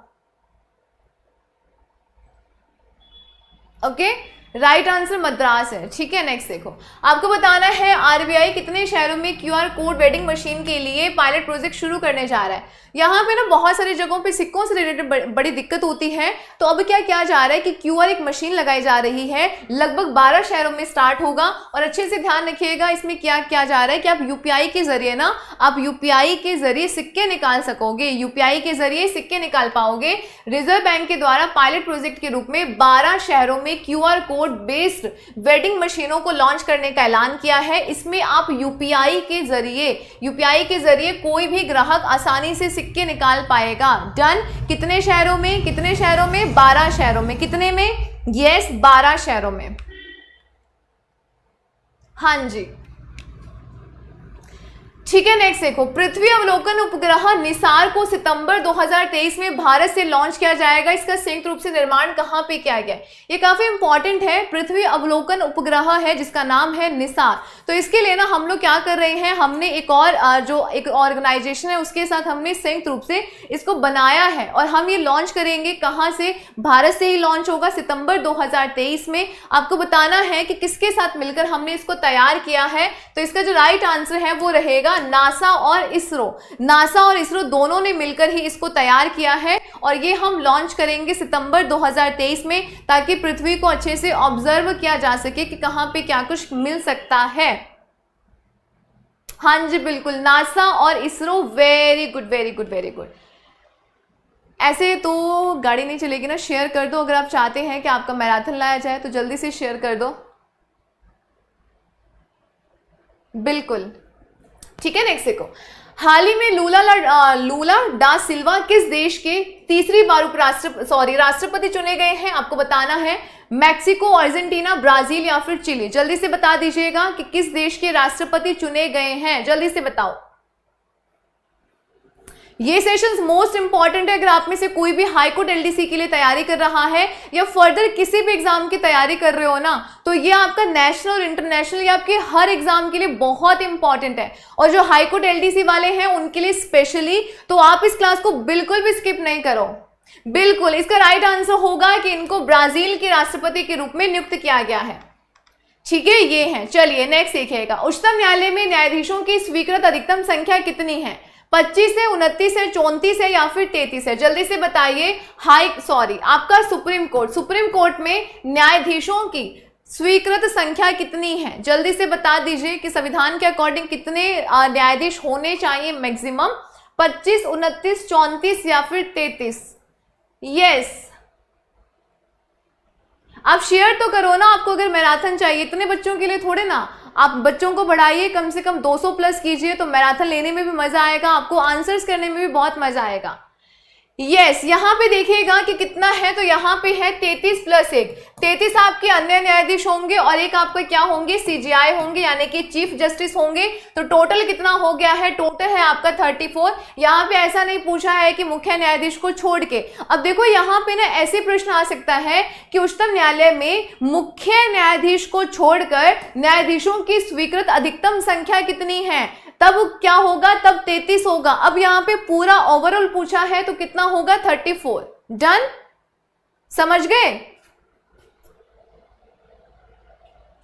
okay राइट आंसर मद्रास है ठीक है नेक्स्ट देखो आपको बताना है आरबीआई कितने शहरों में क्यूआर कोड वेडिंग मशीन के लिए पायलट प्रोजेक्ट शुरू करने जा रहा है यहाँ पे ना बहुत सारी जगहों पे सिक्कों से रिलेटेड बड़ी दिक्कत होती है तो अब क्या क्या जा रहा है कि क्यूआर एक मशीन लगाई जा रही है लगभग बारह शहरों में स्टार्ट होगा और अच्छे से ध्यान रखिएगा इसमें क्या किया जा रहा है कि आप यूपीआई के जरिए ना आप यूपीआई के जरिए सिक्के निकाल सकोगे यूपीआई के जरिए सिक्के निकाल पाओगे रिजर्व बैंक के द्वारा पायलट प्रोजेक्ट के रूप में बारह शहरों में Q code remote based vending मशीनों को लॉन्च करने का ऐलान किया है इसमें आप यूपीआई के जरिए यूपीआई के जरिए कोई भी ग्राहक आसानी से सिक्के निकाल पाएगा डन कितने शहरों में कितने शहरों में बारह शहरों में कितने में यस yes, बारह शहरों में हाँ जी ठीक है नेक्स्ट देखो पृथ्वी अवलोकन उपग्रह निसार को सितंबर 2023 में भारत से लॉन्च किया जाएगा इसका संयुक्त रूप से निर्माण कहाँ पे किया गया ये काफी इंपॉर्टेंट है पृथ्वी अवलोकन उपग्रह है जिसका नाम है निसार तो इसके लिए ना हम लोग क्या कर रहे हैं हमने एक और जो एक ऑर्गेनाइजेशन है उसके साथ हमने संयुक्त रूप से इसको बनाया है और हम ये लॉन्च करेंगे कहाँ से भारत से ही लॉन्च होगा सितंबर दो में आपको बताना है कि किसके साथ मिलकर हमने इसको तैयार किया है तो इसका जो राइट आंसर है वो रहेगा था नासा और इसरो नासा और इसरो दोनों ने मिलकर ही इसको तैयार किया है और ये हम लॉन्च करेंगे सितंबर 2023 में ताकि पृथ्वी को अच्छे से ऑब्जर्व किया जा सके कि कहाँ पे क्या कुछ मिल सकता है हाँ जी बिल्कुल नासा और ISRO very good very good very good ऐसे तो गाड़ी नहीं चलेगी ना शेयर कर दो अगर आप चाहते हैं कि आपका मैराथन लाया जाए तो जल्दी से शेयर कर दो बिल्कुल ठीक है नेक्स्ट देखो हाल ही में लूला ला, लूला डा सिल्वा किस देश के तीसरी बार उपराष्ट्र सॉरी राष्ट्रपति चुने गए हैं आपको बताना है मैक्सिको अर्जेंटीना ब्राजील या फिर चिली जल्दी से बता दीजिएगा कि किस देश के राष्ट्रपति चुने गए हैं जल्दी से बताओ ये सेशंस मोस्ट इंपॉर्टेंट है अगर आप में से कोई भी हाई कोर्ट एल के लिए तैयारी कर रहा है या फर्दर किसी भी एग्जाम की तैयारी कर रहे हो ना तो ये आपका नेशनल और इंटरनेशनल ये आपके हर एग्जाम के लिए बहुत इंपॉर्टेंट है और जो हाई कोर्ट एल वाले हैं उनके लिए स्पेशली तो आप इस क्लास को बिल्कुल भी स्किप नहीं करो बिल्कुल इसका राइट आंसर होगा कि इनको ब्राजील के राष्ट्रपति के रूप में नियुक्त किया गया है ठीक है ये है चलिए नेक्स्ट देखिएगा उच्चतम न्यायालय में न्यायाधीशों की स्वीकृत अधिकतम संख्या कितनी है पच्चीस है उनतीस है चौंतीस है या फिर तैतीस है जल्दी से बताइए हाई सॉरी आपका सुप्रीम कोर्ट सुप्रीम कोर्ट में न्यायाधीशों की स्वीकृत संख्या कितनी है जल्दी से बता दीजिए कि संविधान के अकॉर्डिंग कितने न्यायाधीश होने चाहिए मैक्सिमम 25, उनतीस चौंतीस या फिर 33 यस yes, आप शेयर तो करो ना आपको अगर मैराथन चाहिए इतने बच्चों के लिए थोड़े ना आप बच्चों को बढ़ाइए कम से कम 200 प्लस कीजिए तो मैराथन लेने में भी मज़ा आएगा आपको आंसर्स करने में भी बहुत मज़ा आएगा यस yes, यहाँ पे देखिएगा कि कितना है तो यहाँ पे है तैतीस प्लस एक तैतीस आपके अन्य न्यायाधीश होंगे और एक आपके क्या होंगे सीजीआई होंगे यानी कि चीफ जस्टिस होंगे तो टोटल कितना हो गया है टोटल है आपका थर्टी फोर यहाँ पे ऐसा नहीं पूछा है कि मुख्य न्यायाधीश को छोड़ के अब देखो यहाँ पे ना ऐसे प्रश्न आ सकता है कि उच्चतम न्यायालय में मुख्य न्यायाधीश को छोड़कर न्यायाधीशों की स्वीकृत अधिकतम संख्या कितनी है तब क्या होगा तब 33 होगा अब यहां पे पूरा ओवरऑल पूछा है तो कितना होगा 34 डन समझ गए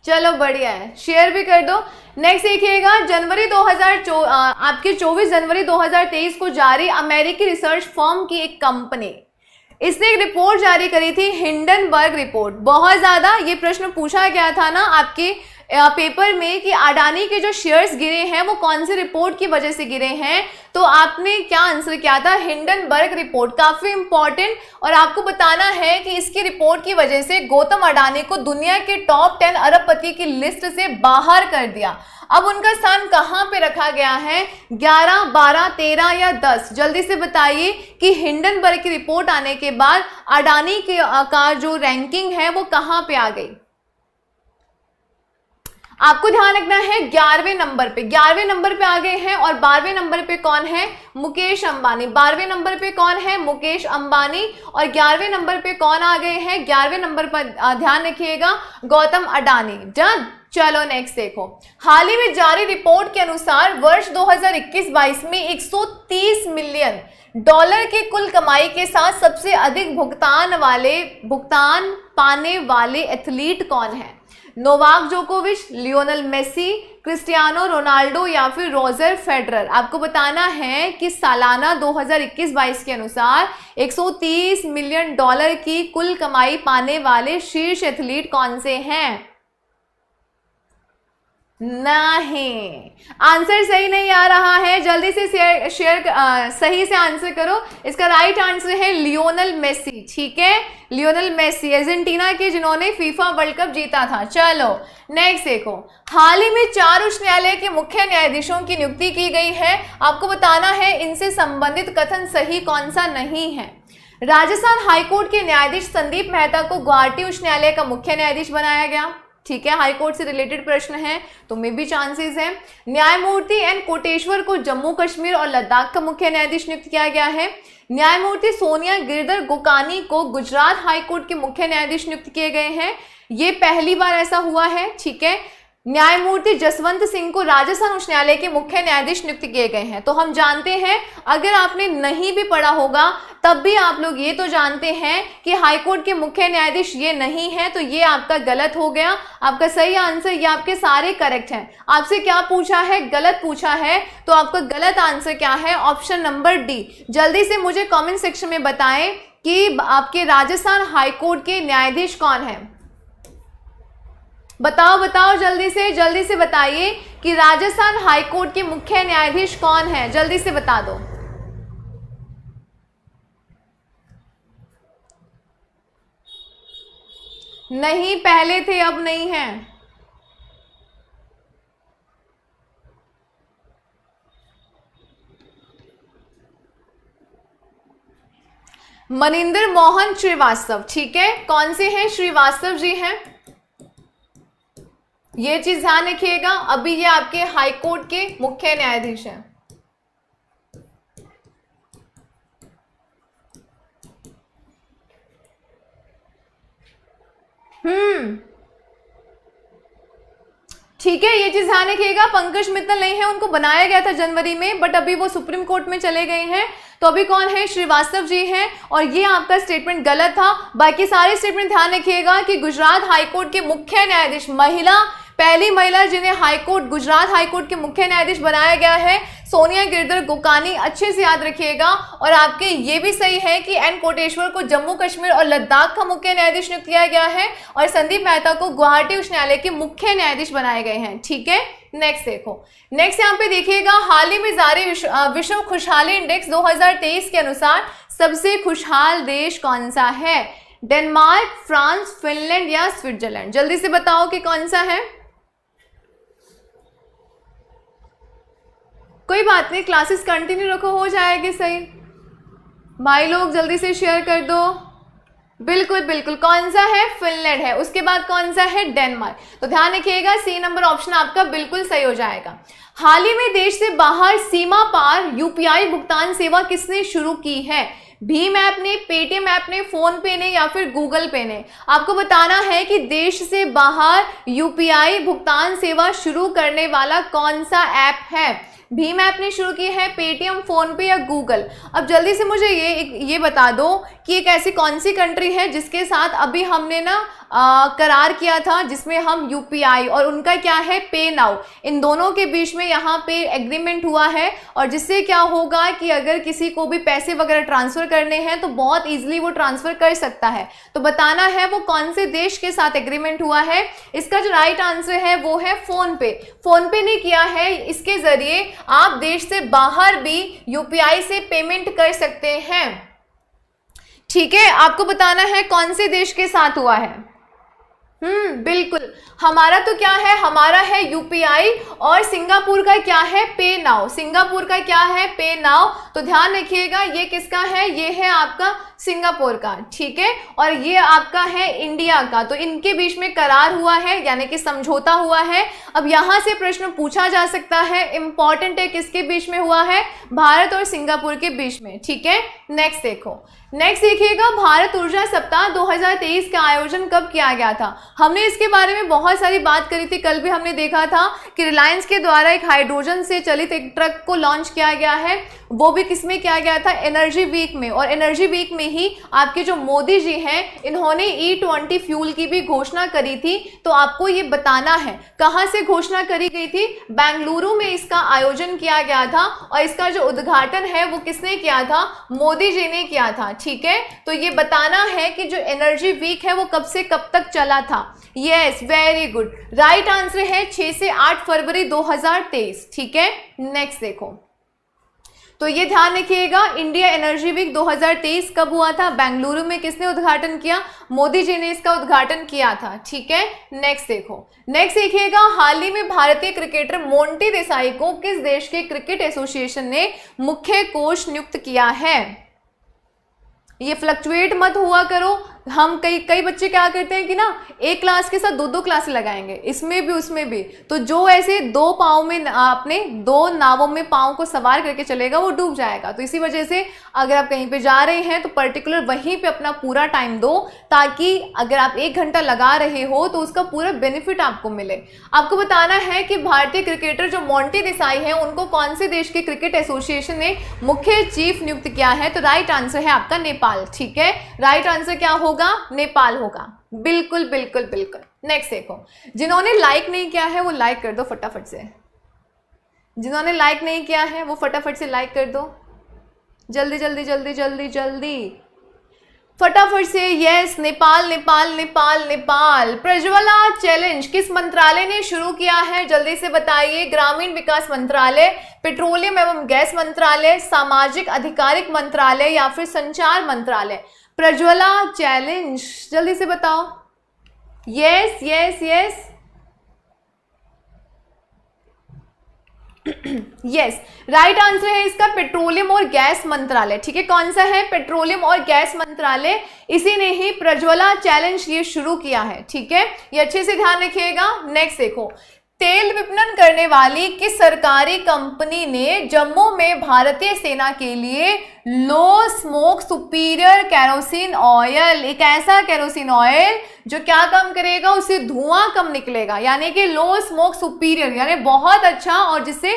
चलो बढ़िया है शेयर भी कर दो नेक्स्ट देखिएगा जनवरी हजार चो, आपके 24 जनवरी 2023 को जारी अमेरिकी रिसर्च फॉर्म की एक कंपनी इसने एक रिपोर्ट जारी करी थी हिंडनबर्ग रिपोर्ट बहुत ज़्यादा ये प्रश्न पूछा गया था ना आपके पेपर में कि अडानी के जो शेयर्स गिरे हैं वो कौन से रिपोर्ट की वजह से गिरे हैं तो आपने क्या आंसर किया था हिंडनबर्ग रिपोर्ट काफ़ी इंपॉर्टेंट और आपको बताना है कि इसकी रिपोर्ट की वजह से गौतम अडानी को दुनिया के टॉप टेन अरबपति की लिस्ट से बाहर कर दिया अब उनका स्थान कहाँ पे रखा गया है 11, 12, 13 या 10 जल्दी से बताइए कि हिंडनबर्ग की रिपोर्ट आने के बाद अडानी के का जो रैंकिंग है वो कहाँ पे आ गई आपको ध्यान रखना है ग्यारहवें नंबर पे ग्यारहवें नंबर पे आ गए हैं और बारहवें नंबर पे कौन है मुकेश अंबानी बारहवें नंबर पे कौन है मुकेश अंबानी और ग्यारहवें नंबर पे कौन आ गए हैं ग्यारहवें नंबर पर ध्यान रखिएगा गौतम अडानी डन चलो नेक्स्ट देखो हाल ही में जारी रिपोर्ट के अनुसार वर्ष 2021-22 में 130 मिलियन डॉलर के कुल कमाई के साथ सबसे अधिक भुगतान वाले भुगतान पाने वाले एथलीट कौन है नोवाक जोकोविच लियोनल मेसी क्रिस्टियानो रोनाल्डो या फिर रोजर फेडरर आपको बताना है कि सालाना 2021-22 के अनुसार 130 मिलियन डॉलर की कुल कमाई पाने वाले शीर्ष एथलीट कौन से हैं नहीं आंसर सही नहीं आ रहा है जल्दी से शेयर शेयर सही से आंसर करो इसका राइट आंसर है लियोनल मेसी ठीक है लियोनल मेसी अर्जेंटीना के जिन्होंने फीफा वर्ल्ड कप जीता था चलो नेक्स्ट देखो हाल ही में चार उच्च न्यायालय के मुख्य न्यायाधीशों की नियुक्ति की गई है आपको बताना है इनसे संबंधित कथन सही कौन सा नहीं है राजस्थान हाईकोर्ट के न्यायाधीश संदीप मेहता को गुवाहाटी उच्च न्यायालय का मुख्य न्यायाधीश बनाया गया ठीक है हाई कोर्ट से रिलेटेड प्रश्न है तो मे भी चांसेस है न्यायमूर्ति एन कोटेश्वर को जम्मू कश्मीर और लद्दाख का मुख्य न्यायाधीश नियुक्त किया गया है न्यायमूर्ति सोनिया गिरधर गोकानी को गुजरात हाईकोर्ट के मुख्य न्यायाधीश नियुक्त किए गए हैं ये पहली बार ऐसा हुआ है ठीक है न्यायमूर्ति जसवंत सिंह को राजस्थान उच्च न्यायालय के मुख्य न्यायाधीश नियुक्त किए गए हैं तो हम जानते हैं अगर आपने नहीं भी पढ़ा होगा तब भी आप लोग ये तो जानते हैं कि हाईकोर्ट के मुख्य न्यायाधीश ये नहीं है तो ये आपका गलत हो गया आपका सही आंसर ये आपके सारे करेक्ट हैं आपसे क्या पूछा है गलत पूछा है तो आपका गलत आंसर क्या है ऑप्शन नंबर डी जल्दी से मुझे कॉमेंट सेक्शन में बताएं कि आपके राजस्थान हाईकोर्ट के न्यायाधीश कौन है बताओ बताओ जल्दी से जल्दी से बताइए कि राजस्थान हाईकोर्ट के मुख्य न्यायाधीश कौन है जल्दी से बता दो नहीं पहले थे अब नहीं है मनिंदर मोहन श्रीवास्तव ठीक है कौन से हैं श्रीवास्तव जी हैं ये चीज ध्यान रखिएगा अभी ये आपके हाई कोर्ट के मुख्य न्यायाधीश हैं हम्म ठीक है ये चीज ध्यान रखिएगा पंकज मित्तल नहीं है उनको बनाया गया था जनवरी में बट अभी वो सुप्रीम कोर्ट में चले गए हैं तो अभी कौन है श्रीवास्तव जी हैं और ये आपका स्टेटमेंट गलत था बाकी सारे स्टेटमेंट ध्यान रखिएगा कि गुजरात हाईकोर्ट के मुख्य न्यायाधीश महिला पहली महिला जिन्हें हाईकोर्ट गुजरात हाईकोर्ट के मुख्य न्यायाधीश बनाया गया है सोनिया गिरधर गोकानी अच्छे से याद रखिएगा और आपके ये भी सही है कि एन कोटेश्वर को जम्मू कश्मीर और लद्दाख का मुख्य न्यायाधीश नियुक्त किया गया है और संदीप मेहता को गुवाहाटी उच्च न्यायालय के मुख्य न्यायाधीश बनाए गए हैं ठीक है नेक्स्ट देखो नेक्स्ट यहाँ पे देखिएगा हाल ही में जारी विश्व खुशहाली इंडेक्स दो के अनुसार सबसे खुशहाल देश कौन सा है डेनमार्क फ्रांस फिनलैंड या स्विट्जरलैंड जल्दी से बताओ कि कौन सा है कोई बात नहीं क्लासेस कंटिन्यू रखो हो जाएगी सही भाई लोग जल्दी से शेयर कर दो बिल्कुल बिल्कुल कौन सा है फिनलैंड है उसके बाद कौन सा है डेनमार्क तो ध्यान रखिएगा सी नंबर ऑप्शन आपका बिल्कुल सही हो जाएगा हाल ही में देश से बाहर सीमा पार यूपीआई भुगतान सेवा किसने शुरू की है भीम ऐप ने पेटीएम ऐप ने फोन पे ने या फिर गूगल पे ने आपको बताना है कि देश से बाहर यूपीआई भुगतान सेवा शुरू करने वाला कौन सा ऐप है भीम ऐप ने शुरू की है पेटीएम फ़ोनपे या गूगल अब जल्दी से मुझे ये ये बता दो कि एक ऐसी कौन सी कंट्री है जिसके साथ अभी हमने ना करार किया था जिसमें हम यूपीआई और उनका क्या है पे नाउ इन दोनों के बीच में यहाँ पे एग्रीमेंट हुआ है और जिससे क्या होगा कि अगर किसी को भी पैसे वगैरह ट्रांसफ़र करने हैं तो बहुत ईजिली वो ट्रांसफ़र कर सकता है तो बताना है वो कौन से देश के साथ एग्रीमेंट हुआ है इसका जो राइट आंसर है वो है फ़ोनपे फ़ोनपे ने किया है इसके ज़रिए आप देश से बाहर भी यूपीआई से पेमेंट कर सकते हैं ठीक है आपको बताना है कौन से देश के साथ हुआ है हम्म बिल्कुल हमारा तो क्या है हमारा है यूपीआई और सिंगापुर का क्या है पे नाउ सिंगापुर का क्या है पे नाउ तो ध्यान रखिएगा ये किसका है ये है आपका सिंगापुर का ठीक है और ये आपका है इंडिया का तो इनके बीच में करार हुआ है यानी कि समझौता हुआ है अब यहां से प्रश्न पूछा जा सकता है इंपॉर्टेंट है किसके बीच में हुआ है भारत और सिंगापुर के बीच में ठीक है नेक्स्ट देखो नेक्स्ट देखिएगा भारत ऊर्जा सप्ताह 2023 का आयोजन कब किया गया था हमने इसके बारे में बहुत सारी बात करी थी कल भी हमने देखा था कि रिलायंस के द्वारा एक हाइड्रोजन से चलित एक ट्रक को लॉन्च किया गया है वो भी किस में किया गया था एनर्जी वीक में और एनर्जी वीक में ही आपके जो मोदी जी हैं इन्होंने ई ट्वेंटी फ्यूल की भी घोषणा करी थी तो आपको ये बताना है कहाँ से घोषणा करी गई थी बेंगलुरु में इसका आयोजन किया गया था और इसका जो उद्घाटन है वो किसने किया था मोदी जी ने किया था ठीक है तो ये बताना है कि जो एनर्जी वीक है वो कब से कब तक चला था yes very good right answer है 6 से 8 फरवरी 2023 ठीक है नेक्स्ट देखो तो ये ध्यान रखिएगा इंडिया एनर्जी वीक 2023 कब हुआ था बेंगलुरु में किसने उद्घाटन किया मोदी जी ने इसका उद्घाटन किया था ठीक है नेक्स्ट देखो नेक्स्ट देखिएगा हाल ही में भारतीय क्रिकेटर मोन्टी देसाई को किस देश के क्रिकेट एसोसिएशन ने मुख्य कोच नियुक्त किया है ये फ्लक्चुएट मत हुआ करो हम कई कई बच्चे क्या करते हैं कि ना एक क्लास के साथ दो दो क्लास लगाएंगे इसमें भी उसमें भी तो जो ऐसे दो पाँव में आपने दो नावों में पाँव को सवार करके चलेगा वो डूब जाएगा तो इसी वजह से अगर आप कहीं पे जा रहे हैं तो पर्टिकुलर वहीं पे अपना पूरा टाइम दो ताकि अगर आप एक घंटा लगा रहे हो तो उसका पूरा बेनिफिट आपको मिले आपको बताना है कि भारतीय क्रिकेटर जो मोन्टी देसाई हैं उनको कौन से देश के क्रिकेट एसोसिएशन ने मुख्य चीफ नियुक्त किया है तो राइट आंसर है आपका नेपाल ठीक है राइट आंसर क्या होगा होगा नेपाल होगा बिल्कुल बिल्कुल बिल्कुल नेक्स्ट देखो जिन्होंने लाइक नहीं किया है वो लाइक कर दो फटाफट से जिन्होंने लाइक नहीं किया है वो फटाफट से लाइक कर दो जल्दी जल्दी जल्दी जल्दी जल्दी फटाफट से यस नेपाल नेपाल नेपाल नेपाल प्रज्वला चैलेंज किस मंत्रालय ने शुरू किया है जल्दी से बताइए ग्रामीण विकास मंत्रालय पेट्रोलियम एवं गैस मंत्रालय सामाजिक आधिकारिक मंत्रालय या फिर संचार मंत्रालय प्रज्वला चैलेंज जल्दी से बताओ yes yes yes yes right answer है इसका पेट्रोलियम और गैस मंत्रालय ठीक है कौन सा है पेट्रोलियम और गैस मंत्रालय इसी ने ही प्रज्वला चैलेंज ये शुरू किया है ठीक है ये अच्छे से ध्यान रखिएगा नेक्स्ट देखो तेल विपणन करने वाली किस सरकारी कंपनी ने जम्मू में भारतीय सेना के लिए low smoke superior kerosene oil एक ऐसा कैरोसिन ऑयल जो क्या कम करेगा उसे धुआं कम निकलेगा यानी कि लो स्मोक सुपीरियर यानी बहुत अच्छा और जिससे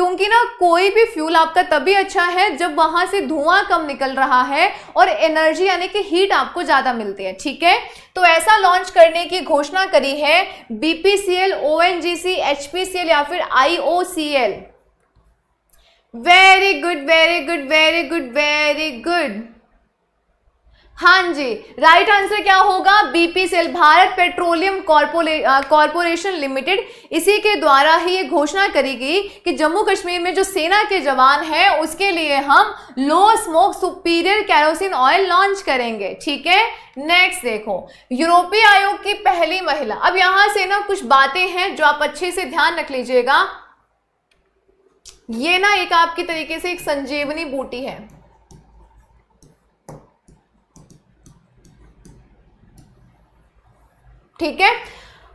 क्योंकि ना कोई भी फ्यूल आपका तभी अच्छा है जब वहां से धुआं कम निकल रहा है और एनर्जी यानी कि हीट आपको ज्यादा मिलती है ठीक है तो ऐसा लॉन्च करने की घोषणा करी है बीपीसीएल ओ एचपीसीएल या फिर IOCL very good very good very good very good हाँ जी राइट आंसर क्या होगा BPCL Bharat petroleum corporation limited इसी के द्वारा ही ये घोषणा करी गई कि जम्मू कश्मीर में जो सेना के जवान हैं उसके लिए हम low smoke superior kerosene oil launch करेंगे ठीक है नेक्स्ट देखो यूरोपीय आयोग की पहली महिला अब यहां से ना कुछ बातें हैं जो आप अच्छे से ध्यान रख लीजिएगा ये ना एक आपकी तरीके से एक संजीवनी बूटी है ठीक है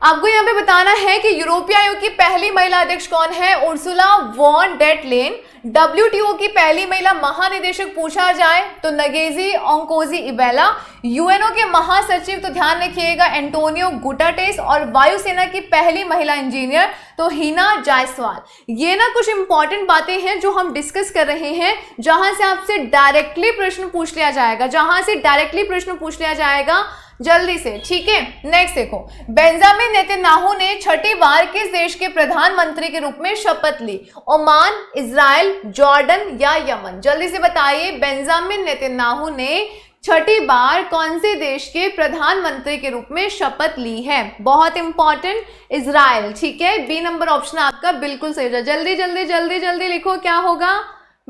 आपको यहाँ पे बताना है कि यूरोपीय आयोग की पहली महिला अध्यक्ष कौन है Ursula von der Leyen W की पहली महिला महानिदेशक पूछा जाए तो नगेजी ऑंकोजी इबेला यूएनओ के महासचिव तो ध्यान रखिएगा एंटोनियो गुटाटेस और वायुसेना की पहली महिला इंजीनियर तो हिना जायसवाल ये ना कुछ इंपॉर्टेंट बातें हैं जो हम डिस्कस कर रहे हैं जहां से आपसे डायरेक्टली प्रश्न पूछ लिया जाएगा जहां से डायरेक्टली प्रश्न पूछ लिया जाएगा जल्दी से ठीक है नेक्स्ट देखो बेंजामिन नेतन्याहू ने छठी बार किस देश के प्रधानमंत्री के रूप में शपथ ली ओमान इसराइल जॉर्डन या यमन जल्दी से बताइए बेंजामिन नेतन्याहू ने छठी बार कौन से देश के प्रधानमंत्री के रूप में शपथ ली है बहुत इंपॉर्टेंट इसराइल ठीक है बी नंबर ऑप्शन आपका बिल्कुल सही जल्दी जल्दी जल्दी जल्दी लिखो क्या होगा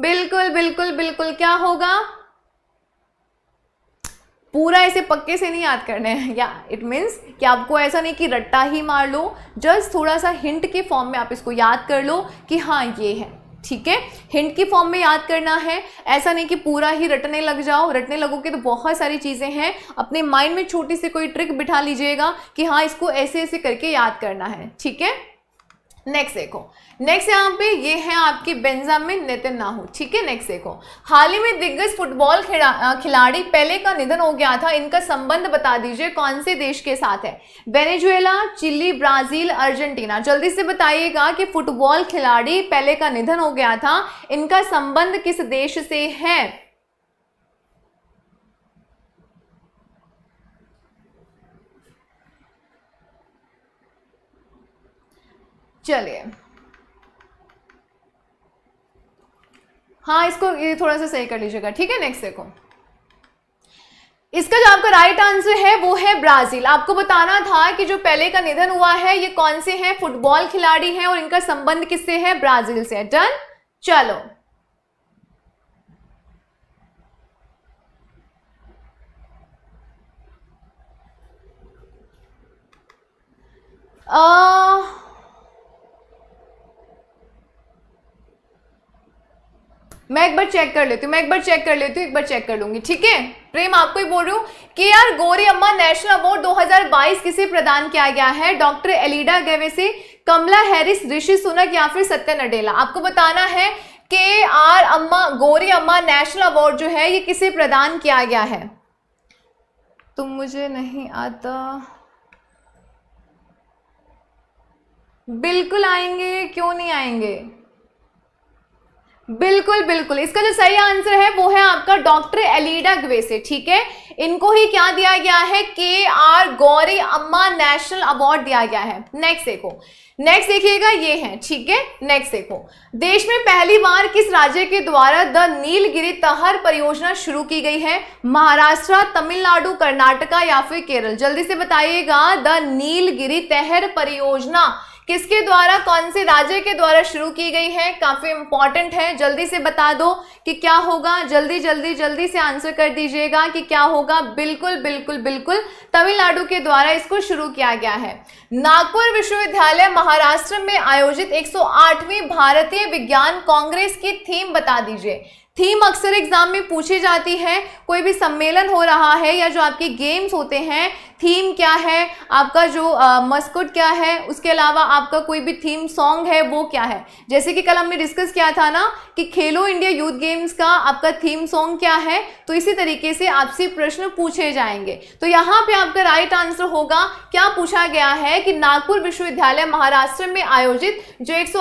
बिल्कुल बिल्कुल बिल्कुल क्या होगा पूरा ऐसे पक्के से नहीं याद करने हैं या इट मीन्स कि आपको ऐसा नहीं कि रट्टा ही मार लो जस्ट थोड़ा सा हिंट के फॉर्म में आप इसको याद कर लो कि हाँ ये है ठीक है हिंट की फॉर्म में याद करना है ऐसा नहीं कि पूरा ही रटने लग जाओ रटने लगोगे तो बहुत सारी चीज़ें हैं अपने माइंड में छोटी सी कोई ट्रिक बिठा लीजिएगा कि हाँ इसको ऐसे ऐसे करके याद करना है ठीक है नेक्स्ट देखो नेक्स्ट यहाँ पे ये है आपकी बेंजामिन नेतन्याहू ठीक है नेक्स्ट देखो हाल ही में दिग्गज फुटबॉल खिलाड़ी पहले का निधन हो गया था इनका संबंध बता दीजिए कौन से देश के साथ है वेनेजुएला चिली ब्राजील अर्जेंटीना जल्दी से बताइएगा कि फुटबॉल खिलाड़ी पहले का निधन हो गया था इनका संबंध किस देश से है चलिए हाँ इसको ये थोड़ा सा सही कर लीजिएगा ठीक है नेक्स्ट देखो इसका जो आपका राइट आंसर है वो है ब्राजील आपको बताना था कि जो पहले का निधन हुआ है ये कौन से हैं फुटबॉल खिलाड़ी हैं और इनका संबंध किससे है ब्राजील से डन चलो आ, मैं एक बार चेक कर लेती हूँ मैं एक बार चेक कर लेती हूँ एक बार चेक कर लूंगी ठीक है प्रेम आपको ही बोल रही हूँ के आर गोरी अम्मा नेशनल अवार्ड 2022 किसे प्रदान किया गया है डॉक्टर एलिडा से कमला हैरिस ऋषि सुनक या फिर सत्य नडेला आपको बताना है के आर अम्मा गोरी अम्मा नेशनल अवार्ड जो है ये किसे प्रदान किया गया है तुम तो मुझे नहीं आता बिल्कुल आएंगे क्यों नहीं आएंगे बिल्कुल बिल्कुल इसका जो सही आंसर है वो है आपका डॉक्टर एलिडा ग्वेसे ठीक है इनको ही क्या दिया गया है के आर गौरी अम्मा नेशनल अवार्ड दिया गया है नेक्स्ट देखो नेक्स्ट देखिएगा ये है ठीक है नेक्स्ट देखो देश में पहली बार किस राज्य के द्वारा द नीलगिरी तहर परियोजना शुरू की गई है महाराष्ट्र तमिलनाडु कर्नाटका या फिर केरल जल्दी से बताइएगा द नीलगिरी तहर परियोजना किसके द्वारा कौन से राज्य के द्वारा शुरू की गई है काफ़ी इंपॉर्टेंट है जल्दी से बता दो कि क्या होगा जल्दी जल्दी जल्दी से आंसर कर दीजिएगा कि क्या होगा बिल्कुल बिल्कुल बिल्कुल तमिलनाडु के द्वारा इसको शुरू किया गया है नागपुर विश्वविद्यालय महाराष्ट्र में आयोजित 108वीं भारतीय विज्ञान कांग्रेस की थीम बता दीजिए थीम अक्सर एग्जाम में पूछी जाती है कोई भी सम्मेलन हो रहा है या जो आपके गेम्स होते हैं थीम क्या है आपका जो मस्कुट क्या है उसके अलावा आपका कोई भी थीम सॉन्ग है वो क्या है जैसे कि कल हमने डिस्कस किया था ना कि खेलो इंडिया यूथ गेम्स का आपका थीम सॉन्ग क्या है तो इसी तरीके से आपसे प्रश्न पूछे जाएंगे तो यहाँ पे आपका राइट आंसर होगा क्या पूछा गया है कि नागपुर विश्वविद्यालय महाराष्ट्र में आयोजित जो एक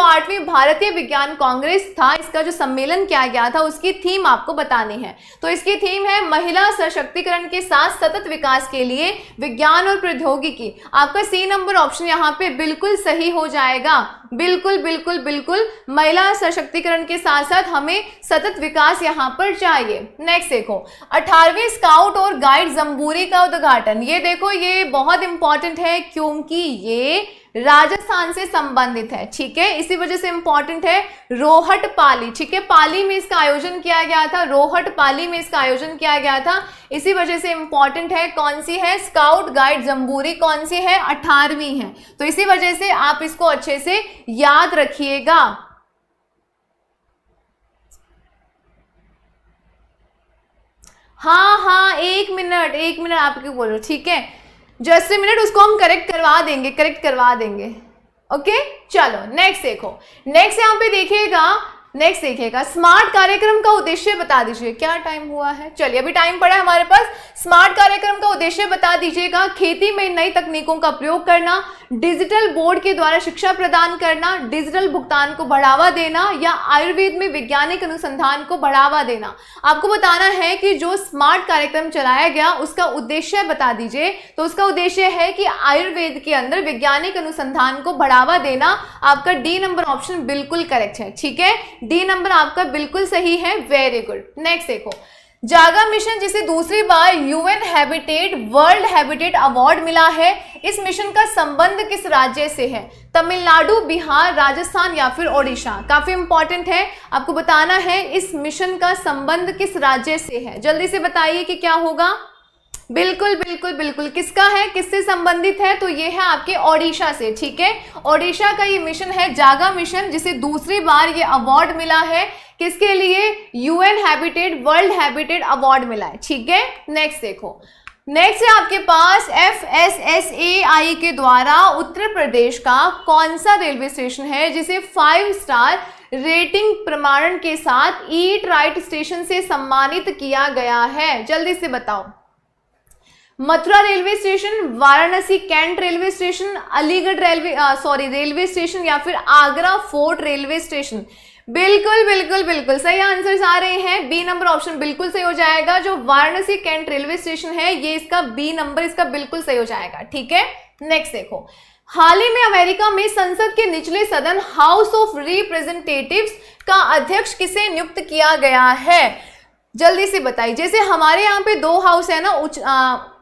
भारतीय विज्ञान कांग्रेस था इसका जो सम्मेलन किया गया था उसके उसकी थीम आपको बतानी है तो इसकी थीम है महिला सशक्तिकरण के साथ सतत विकास के लिए विज्ञान और प्रौद्योगिकी आपका सी नंबर ऑप्शन यहाँ पे बिल्कुल सही हो जाएगा बिल्कुल बिल्कुल बिल्कुल महिला सशक्तिकरण के साथ साथ हमें सतत विकास यहाँ पर चाहिए नेक्स्ट देखो अठारहवीं स्काउट और गाइड जम्बूरी का उद्घाटन ये देखो ये बहुत इंपॉर्टेंट है क्योंकि ये राजस्थान से संबंधित है ठीक है इसी वजह से इंपॉर्टेंट है रोहट पाली ठीक है पाली में इसका आयोजन किया गया था रोहट पाली में इसका आयोजन किया गया था इसी वजह से इंपॉर्टेंट है कौन सी है स्काउट गाइड जम्बूरी कौन सी है अठारहवीं है तो इसी वजह से आप इसको अच्छे से याद रखिएगा हाँ हाँ एक मिनट एक मिनट आपके बोलो ठीक है जस्ट ए मिनट उसको हम करेक्ट करवा देंगे करेक्ट करवा देंगे ओके चलो नेक्स्ट देखो नेक्स्ट यहां पे देखिएगा नेक्स्ट देखिएगा स्मार्ट कार्यक्रम का उद्देश्य बता दीजिए क्या टाइम हुआ है चलिए अभी टाइम पड़ा है हमारे पास स्मार्ट कार्यक्रम का उद्देश्य बता दीजिएगा खेती में नई तकनीकों का प्रयोग करना डिजिटल बोर्ड के द्वारा शिक्षा प्रदान करना डिजिटल भुगतान को बढ़ावा देना या आयुर्वेद में वैज्ञानिक अनुसंधान को बढ़ावा देना आपको बताना है कि जो स्मार्ट कार्यक्रम चलाया गया उसका उद्देश्य बता दीजिए तो उसका उद्देश्य है कि आयुर्वेद के अंदर वैज्ञानिक अनुसंधान को बढ़ावा देना आपका डी नंबर ऑप्शन बिल्कुल करेक्ट है ठीक है डी नंबर आपका बिल्कुल सही है वेरी गुड नेक्स्ट देखो जागा मिशन जिसे दूसरी बार UN Habitat World Habitat award मिला है इस मिशन का संबंध किस राज्य से है तमिलनाडु बिहार राजस्थान या फिर ओडिशा काफ़ी इंपॉर्टेंट है आपको बताना है इस मिशन का संबंध किस राज्य से है जल्दी से बताइए कि क्या होगा बिल्कुल बिल्कुल बिल्कुल किसका है किससे संबंधित है तो ये है आपके ओडिशा से ठीक है ओडिशा का ये मिशन है जागा मिशन जिसे दूसरी बार ये अवार्ड मिला है किसके लिए UN Habitat World Habitat award मिला है ठीक है नेक्स्ट देखो नेक्स्ट है आपके पास F S S A I के द्वारा उत्तर प्रदेश का कौन सा रेलवे स्टेशन है जिसे फाइव स्टार रेटिंग प्रमाणन के साथ ईट राइट स्टेशन से सम्मानित किया गया है जल्दी से बताओ Mathura railway station Varanasi cantt railway station Aligarh railway sorry railway station या फिर आगरा फोर्ट रेलवे स्टेशन बिल्कुल बिल्कुल बिल्कुल सही आंसर्स आ रहे हैं बी नंबर ऑप्शन बिल्कुल सही हो जाएगा जो वाराणसी कैंट रेलवे स्टेशन है ये इसका बी नंबर इसका बिल्कुल सही हो जाएगा ठीक है नेक्स्ट देखो हाल ही में अमेरिका में संसद के निचले सदन हाउस ऑफ रिप्रेजेंटेटिव का अध्यक्ष किसे नियुक्त किया गया है जल्दी से बताइए जैसे हमारे यहाँ पे दो हाउस है ना उच्च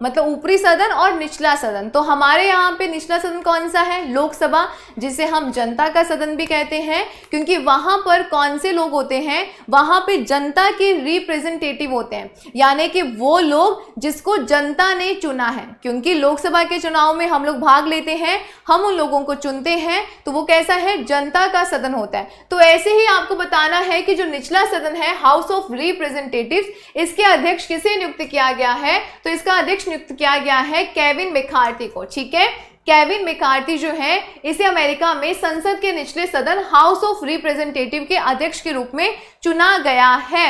मतलब ऊपरी सदन और निचला सदन तो हमारे यहाँ पे निचला सदन कौन सा है लोकसभा जिसे हम जनता का सदन भी कहते हैं क्योंकि वहाँ पर कौन से लोग होते हैं वहाँ पे जनता के रिप्रेजेंटेटिव होते हैं यानी कि वो लोग जिसको जनता ने चुना है क्योंकि लोकसभा के चुनाव में हम लोग भाग लेते हैं हम उन लोगों को चुनते हैं तो वो कैसा है जनता का सदन होता है तो ऐसे ही आपको बताना है कि जो निचला सदन है हाउस ऑफ रिप्रेजेंटेटिव इसके अध्यक्ष किसे नियुक्त किया गया है तो इसका अध्यक्ष नियुक्त किया गया है केविन मेकार्थी को ठीक है केविन मेकार्थी जो है इसे अमेरिका में संसद के निचले सदन हाउस ऑफ रिप्रेजेंटेटिव के अध्यक्ष के रूप में चुना गया है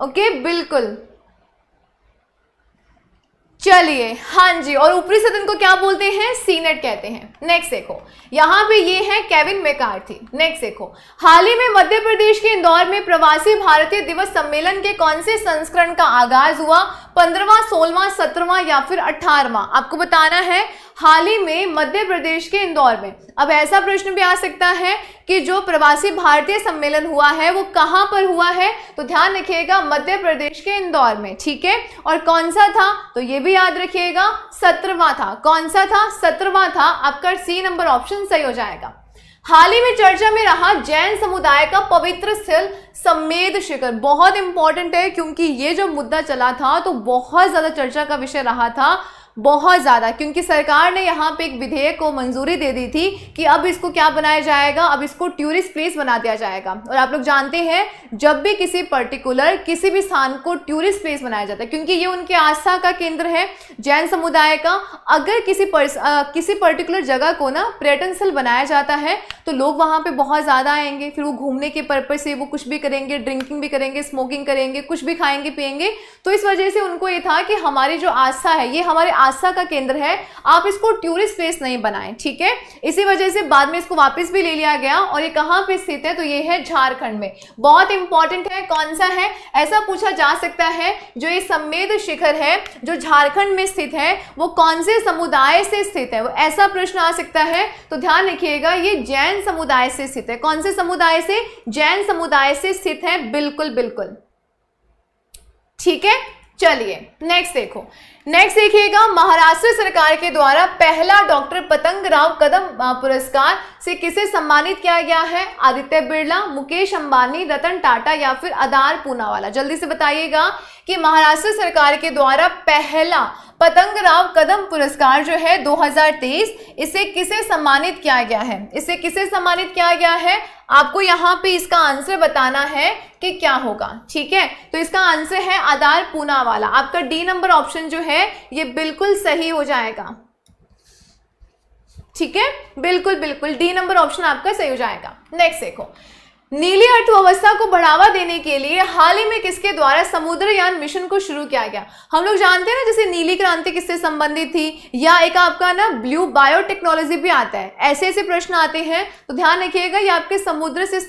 ओके okay, बिल्कुल चलिए हाँ जी और ऊपरी सदन को क्या बोलते हैं सीनेट कहते हैं नेक्स्ट देखो यहाँ पे ये है केविन मेकार्थी नेक्स्ट देखो हाल ही में मध्य प्रदेश के इंदौर में प्रवासी भारतीय दिवस सम्मेलन के कौन से संस्करण का आगाज हुआ पंद्रवा सोलवा सत्रवा या फिर अठारवा आपको बताना है हाल ही में मध्य प्रदेश के इंदौर में अब ऐसा प्रश्न भी आ सकता है कि जो प्रवासी भारतीय सम्मेलन हुआ है वो कहाँ पर हुआ है तो ध्यान रखिएगा मध्य प्रदेश के इंदौर में ठीक है और कौन सा था तो ये भी याद रखिएगा सत्रवा था कौन सा था सत्रवा था आपका सी नंबर ऑप्शन सही हो जाएगा हाल ही में चर्चा में रहा जैन समुदाय का पवित्र स्थल सम्मेद शिखर बहुत इंपॉर्टेंट है क्योंकि ये जो मुद्दा चला था तो बहुत ज्यादा चर्चा का विषय रहा था बहुत ज़्यादा क्योंकि सरकार ने यहाँ पे एक विधेयक को मंजूरी दे दी थी कि अब इसको क्या बनाया जाएगा अब इसको टूरिस्ट प्लेस बना दिया जाएगा और आप लोग जानते हैं जब भी किसी पर्टिकुलर किसी भी स्थान को टूरिस्ट प्लेस बनाया जाता है क्योंकि ये उनके आस्था का केंद्र है जैन समुदाय का अगर किसी पर, आ, किसी पर्टिकुलर जगह को ना पर्यटन स्थल बनाया जाता है तो लोग वहाँ पर बहुत ज़्यादा आएंगे फिर वो घूमने के पर्पज़ से वो कुछ भी करेंगे ड्रिंकिंग भी करेंगे स्मोकिंग करेंगे कुछ भी खाएंगे पियेंगे तो इस वजह से उनको ये था कि हमारी जो आस्था है ये हमारे आस्था का केंद्र है आप इसको टूरिस्ट प्लेस नहीं बनाएं ठीक है इसी वजह से बाद में इसको वापस भी ले लिया गया और ये कहाँ पे स्थित है तो ये है झारखंड में बहुत इंपॉर्टेंट है कौन सा है ऐसा पूछा जा सकता है जो ये समेध शिखर है जो झारखंड में स्थित है वो कौन से समुदाय से स्थित है वो ऐसा प्रश्न आ सकता है तो ध्यान रखिएगा ये जैन समुदाय से स्थित है कौन से समुदाय से जैन समुदाय से स्थित है बिल्कुल बिल्कुल ठीक है चलिए नेक्स्ट देखो नेक्स्ट देखिएगा महाराष्ट्र सरकार के द्वारा पहला डॉक्टर पतंग राव कदम पुरस्कार से किसे सम्मानित किया गया है आदित्य बिरला मुकेश अंबानी रतन टाटा या फिर अदार पूनावाला जल्दी से बताइएगा कि महाराष्ट्र सरकार के द्वारा पहला पतंग राव कदम पुरस्कार जो है 2023 इसे किसे सम्मानित किया गया है इसे किसे सम्मानित किया गया है आपको यहाँ पे इसका आंसर बताना है कि क्या होगा ठीक है तो इसका आंसर है पूना पूनावाला आपका डी नंबर ऑप्शन जो है है ये बिल्कुल सही हो जाएगा ठीक है बिल्कुल बिल्कुल डी नंबर ऑप्शन आपका सही हो जाएगा नेक्स्ट देखो नीली अर्थव्यवस्था को बढ़ावा देने के लिए हाल ही में किसके द्वारा समुद्रयान मिशन को शुरू किया गया हम लोग जानते हैं ना जैसे नीली क्रांति किससे संबंधित थी या एक आपका ना ब्लू बायोटेक्नोलॉजी भी आता है ऐसे ऐसे प्रश्न आते हैं तो ध्यान रखिएगा ये आपके समुद्र से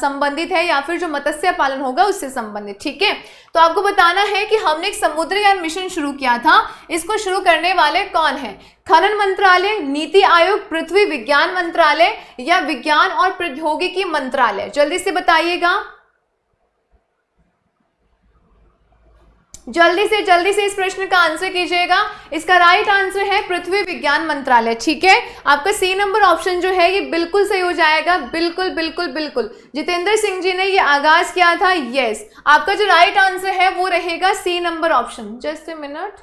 संबंधित है या फिर जो मत्स्य पालन होगा उससे संबंधित ठीक है तो आपको बताना है कि हमने एक समुद्रयान मिशन शुरू किया था इसको शुरू करने वाले कौन है खनन मंत्रालय नीति आयोग पृथ्वी विज्ञान मंत्रालय या विज्ञान और प्रौद्योगिकी मंत्रालय जल्दी से बताइएगा जल्दी से जल्दी से इस प्रश्न का आंसर कीजिएगा इसका राइट आंसर है पृथ्वी विज्ञान मंत्रालय ठीक है आपका सी नंबर ऑप्शन जो है ये बिल्कुल सही हो जाएगा बिल्कुल बिल्कुल बिल्कुल जितेंद्र सिंह जी ने ये आगाज किया था यस आपका जो राइट आंसर है वो रहेगा C number option just a minute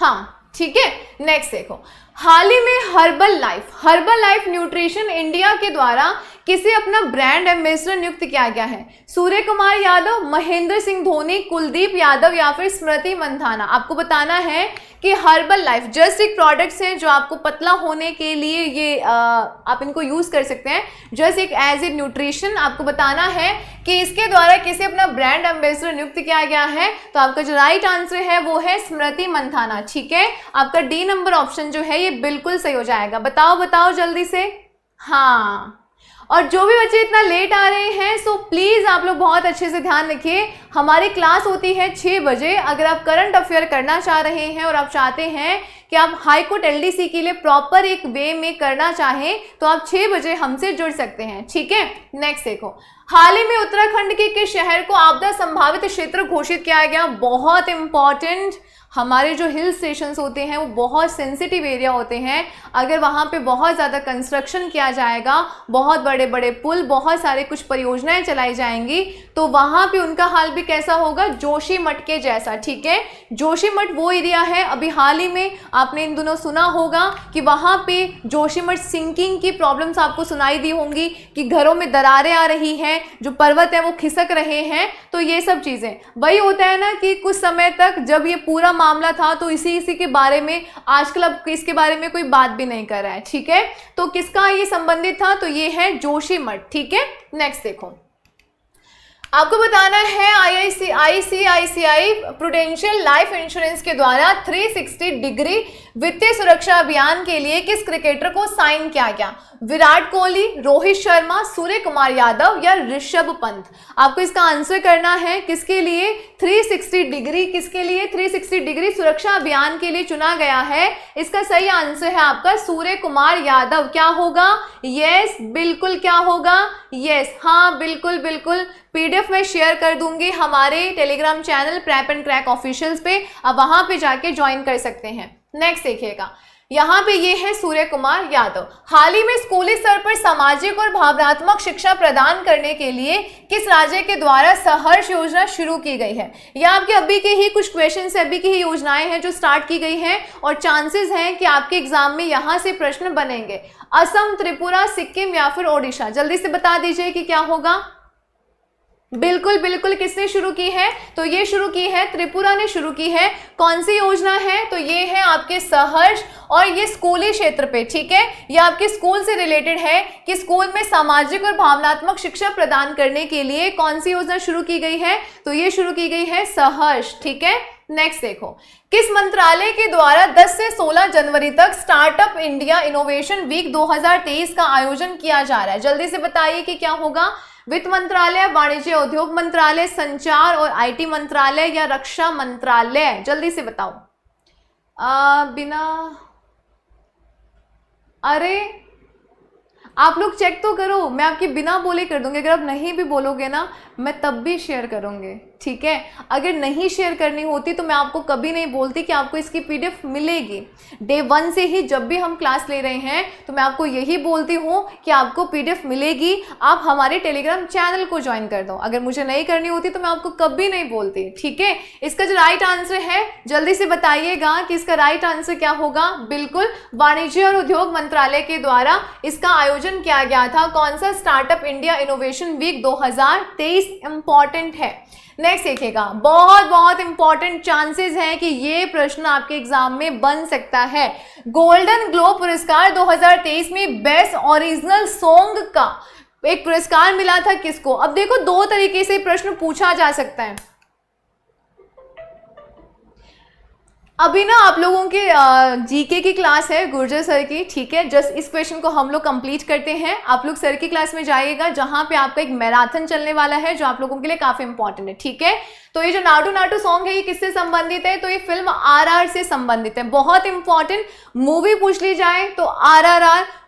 हाँ ठीक है नेक्स्ट देखो हाल ही में Herbalife Herbalife nutrition India के द्वारा किसे अपना ब्रांड एम्बेसडर नियुक्त किया गया है सूर्य कुमार यादव महेंद्र सिंह धोनी कुलदीप यादव या फिर स्मृति मंथाना आपको बताना है कि हर्बल लाइफ जस्ट एक प्रोडक्ट्स हैं जो आपको पतला होने के लिए ये आ, आप इनको यूज़ कर सकते हैं जस्ट एक एज ए न्यूट्रिशन आपको बताना है कि इसके द्वारा किसे अपना ब्रांड एम्बेसडर नियुक्त किया गया है तो आपका जो राइट आंसर है वो है स्मृति मंथाना ठीक है आपका डी नंबर ऑप्शन जो है ये बिल्कुल सही हो जाएगा बताओ बताओ जल्दी से हाँ और जो भी बच्चे इतना लेट आ रहे हैं सो प्लीज़ आप लोग बहुत अच्छे से ध्यान रखिए हमारी क्लास होती है छह बजे अगर आप करंट अफेयर करना चाह रहे हैं और आप चाहते हैं कि आप हाईकोर्ट एल डी सी के लिए प्रॉपर एक वे में करना चाहें तो आप छह बजे हमसे जुड़ सकते हैं ठीक है नेक्स्ट देखो हाल ही में उत्तराखंड के किस शहर को आपदा संभावित क्षेत्र घोषित किया गया बहुत इंपॉर्टेंट हमारे जो हिल स्टेशन होते हैं वो बहुत सेंसिटिव एरिया होते हैं अगर वहाँ पे बहुत ज़्यादा कंस्ट्रक्शन किया जाएगा बहुत बड़े बड़े पुल बहुत सारे कुछ परियोजनाएं चलाई जाएंगी तो वहाँ पे उनका हाल भी कैसा होगा जोशी मठ के जैसा ठीक है जोशी मठ वो एरिया है अभी हाल ही में आपने इन दोनों सुना होगा कि वहाँ पर जोशी मठ सिंकिंग की प्रॉब्लम्स आपको सुनाई दी होंगी कि घरों में दरारें आ रही हैं जो पर्वत हैं वो खिसक रहे हैं तो ये सब चीज़ें वही होता है ना कि कुछ समय तक जब ये पूरा मामला था तो इसी इसी के बारे में आजकल अब इसके बारे में कोई बात भी नहीं कर रहा है ठीक है तो किसका ये संबंधित था तो ये है जोशी मठ ठीक है नेक्स्ट देखो आपको बताना है आईसीआईसीआई प्रूडेंशियल लाइफ इंश्योरेंस के द्वारा 360 डिग्री वित्तीय सुरक्षा अभियान के लिए किस क्रिकेटर को साइन किया गया विराट कोहली रोहित शर्मा सूर्य कुमार यादव या ऋषभ पंत आपको इसका आंसर करना है किसके लिए 360 डिग्री किसके लिए 360 डिग्री सुरक्षा अभियान के लिए चुना गया है इसका सही आंसर है आपका सूर्य कुमार यादव क्या होगा यस बिल्कुल क्या होगा यस हाँ बिल्कुल बिल्कुल पीडीएफ में शेयर कर दूंगी हमारे Telegram channel prep and crack officials पे अब वहां पे जाके ज्वाइन कर सकते हैं नेक्स्ट देखिएगा यहाँ पे ये है सूर्य कुमार यादव हाल ही में स्कूली स्तर पर सामाजिक और भावनात्मक शिक्षा प्रदान करने के लिए किस राज्य के द्वारा सहर्ष योजना शुरू की गई है या आपके अभी के ही कुछ क्वेश्चन से अभी की ही योजनाएं हैं जो स्टार्ट की गई हैं और चांसेस हैं कि आपके एग्जाम में यहाँ से प्रश्न बनेंगे असम त्रिपुरा सिक्किम या फिर ओडिशा जल्दी से बता दीजिए कि क्या होगा बिल्कुल बिल्कुल किसने शुरू की है तो ये शुरू की है त्रिपुरा ने शुरू की है कौन सी योजना है तो ये है आपके सहर्ष और ये स्कूली क्षेत्र पे ठीक है ये आपके स्कूल से रिलेटेड है कि स्कूल में सामाजिक और भावनात्मक शिक्षा प्रदान करने के लिए कौन सी योजना शुरू की गई है तो ये शुरू की गई है सहर्ष ठीक है नेक्स्ट देखो किस मंत्रालय के द्वारा 10 से 16 जनवरी तक स्टार्टअप इंडिया इनोवेशन वीक 2023 का आयोजन किया जा रहा है जल्दी से बताइए कि क्या होगा वित्त मंत्रालय वाणिज्य उद्योग मंत्रालय संचार और आईटी मंत्रालय या रक्षा मंत्रालय जल्दी से बताओ आ, बिना अरे आप लोग चेक तो करो मैं आपके बिना बोले कर दूंगी अगर आप नहीं भी बोलोगे ना मैं तब भी शेयर करूंगी ठीक है अगर नहीं शेयर करनी होती तो मैं आपको कभी नहीं बोलती कि आपको इसकी पीडीएफ मिलेगी डे वन से ही जब भी हम क्लास ले रहे हैं तो मैं आपको यही बोलती हूँ कि आपको पीडीएफ मिलेगी आप हमारे टेलीग्राम चैनल को ज्वाइन कर दो अगर मुझे नहीं करनी होती तो मैं आपको कभी नहीं बोलती ठीक है इसका जो राइट आंसर है जल्दी से बताइएगा कि इसका राइट आंसर क्या होगा बिल्कुल वाणिज्य और उद्योग मंत्रालय के द्वारा इसका आयोजन किया गया था कौन सा स्टार्टअप इंडिया इनोवेशन वीक दो तेईस इंपॉर्टेंट है नेक्स्ट देखिएगा बहुत बहुत इंपॉर्टेंट चांसेस हैं कि ये प्रश्न आपके एग्जाम में बन सकता है गोल्डन ग्लोब पुरस्कार 2023 में बेस्ट ओरिजिनल सॉन्ग का एक पुरस्कार मिला था किसको अब देखो दो तरीके से प्रश्न पूछा जा सकता है अभी ना आप लोगों के जीके की क्लास है गुर्जर सर की ठीक है जस्ट इस क्वेश्चन को हम लोग कंप्लीट करते हैं आप लोग सर की क्लास में जाइएगा जहां पे आपका एक मैराथन चलने वाला है जो आप लोगों के लिए काफी इंपॉर्टेंट है ठीक है तो ये जो नाटू नाटू सॉन्ग है ये किससे संबंधित है तो ये फिल्म आर से संबंधित है बहुत इंपॉर्टेंट मूवी पूछ ली जाए तो आर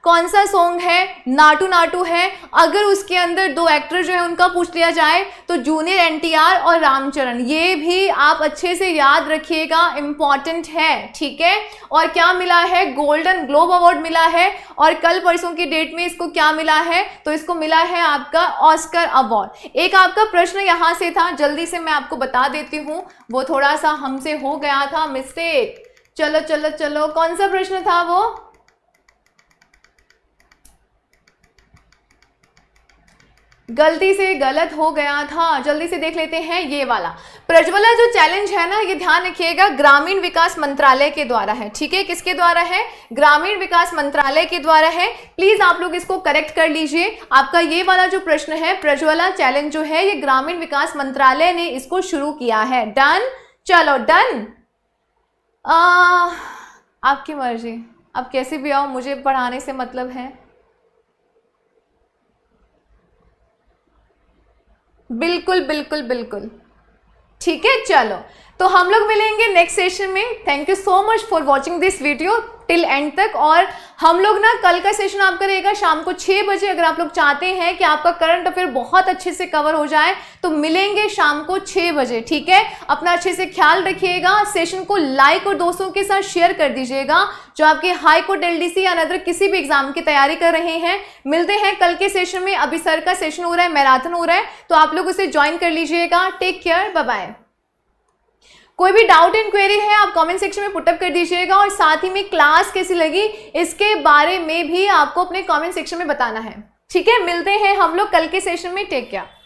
कौन सा सॉन्ग है नाटू नाटू है अगर उसके अंदर दो एक्टर जो है उनका पूछ लिया जाए तो जूनियर एनटीआर और रामचरण ये भी आप अच्छे से याद रखिएगा इम्पॉर्टेंट है ठीक है और क्या मिला है गोल्डन ग्लोब अवार्ड मिला है और कल परसों की डेट में इसको क्या मिला है तो इसको मिला है आपका ऑस्कर अवार्ड एक आपका प्रश्न यहाँ से था जल्दी से मैं आपको बता देती हूँ वो थोड़ा सा हमसे हो गया था मिस्टेक चलो चलो चलो कौन सा प्रश्न था वो गलती से गलत हो गया था जल्दी से देख लेते हैं ये वाला प्रज्वला जो चैलेंज है ना ये ध्यान रखिएगा ग्रामीण विकास मंत्रालय के द्वारा है ठीक है किसके द्वारा है ग्रामीण विकास मंत्रालय के द्वारा है प्लीज आप लोग इसको करेक्ट कर लीजिए आपका ये वाला जो प्रश्न है प्रज्वला चैलेंज जो है ये ग्रामीण विकास मंत्रालय ने इसको शुरू किया है डन चलो डन आपकी मर्जी आप कैसे भी आओ मुझे पढ़ाने से मतलब है बिल्कुल बिल्कुल बिल्कुल ठीक है चलो तो हम लोग मिलेंगे नेक्स्ट सेशन में thank you so much for watching this video till end तक और हम लोग ना कल का सेशन आपका रहेगा शाम को छह बजे अगर आप लोग चाहते हैं कि आपका करंट अफेयर बहुत अच्छे से कवर हो जाए तो मिलेंगे शाम को छह बजे ठीक है अपना अच्छे से ख्याल रखिएगा सेशन को लाइक और दोस्तों के साथ शेयर कर दीजिएगा जो आपके हाई कोर्ट एल या नदर किसी भी एग्जाम की तैयारी कर रहे हैं मिलते हैं कल के सेशन में अभी सर का सेशन हो रहा है मैराथन हो रहा है तो आप लोग उसे ज्वाइन कर लीजिएगा टेक केयर बाय बाय कोई भी डाउट एंड क्वेरी है आप कमेंट सेक्शन में पुटअप कर दीजिएगा और साथ ही में क्लास कैसी लगी इसके बारे में भी आपको अपने कमेंट सेक्शन में बताना है ठीक है मिलते हैं हम लोग कल के सेशन में टेक क्या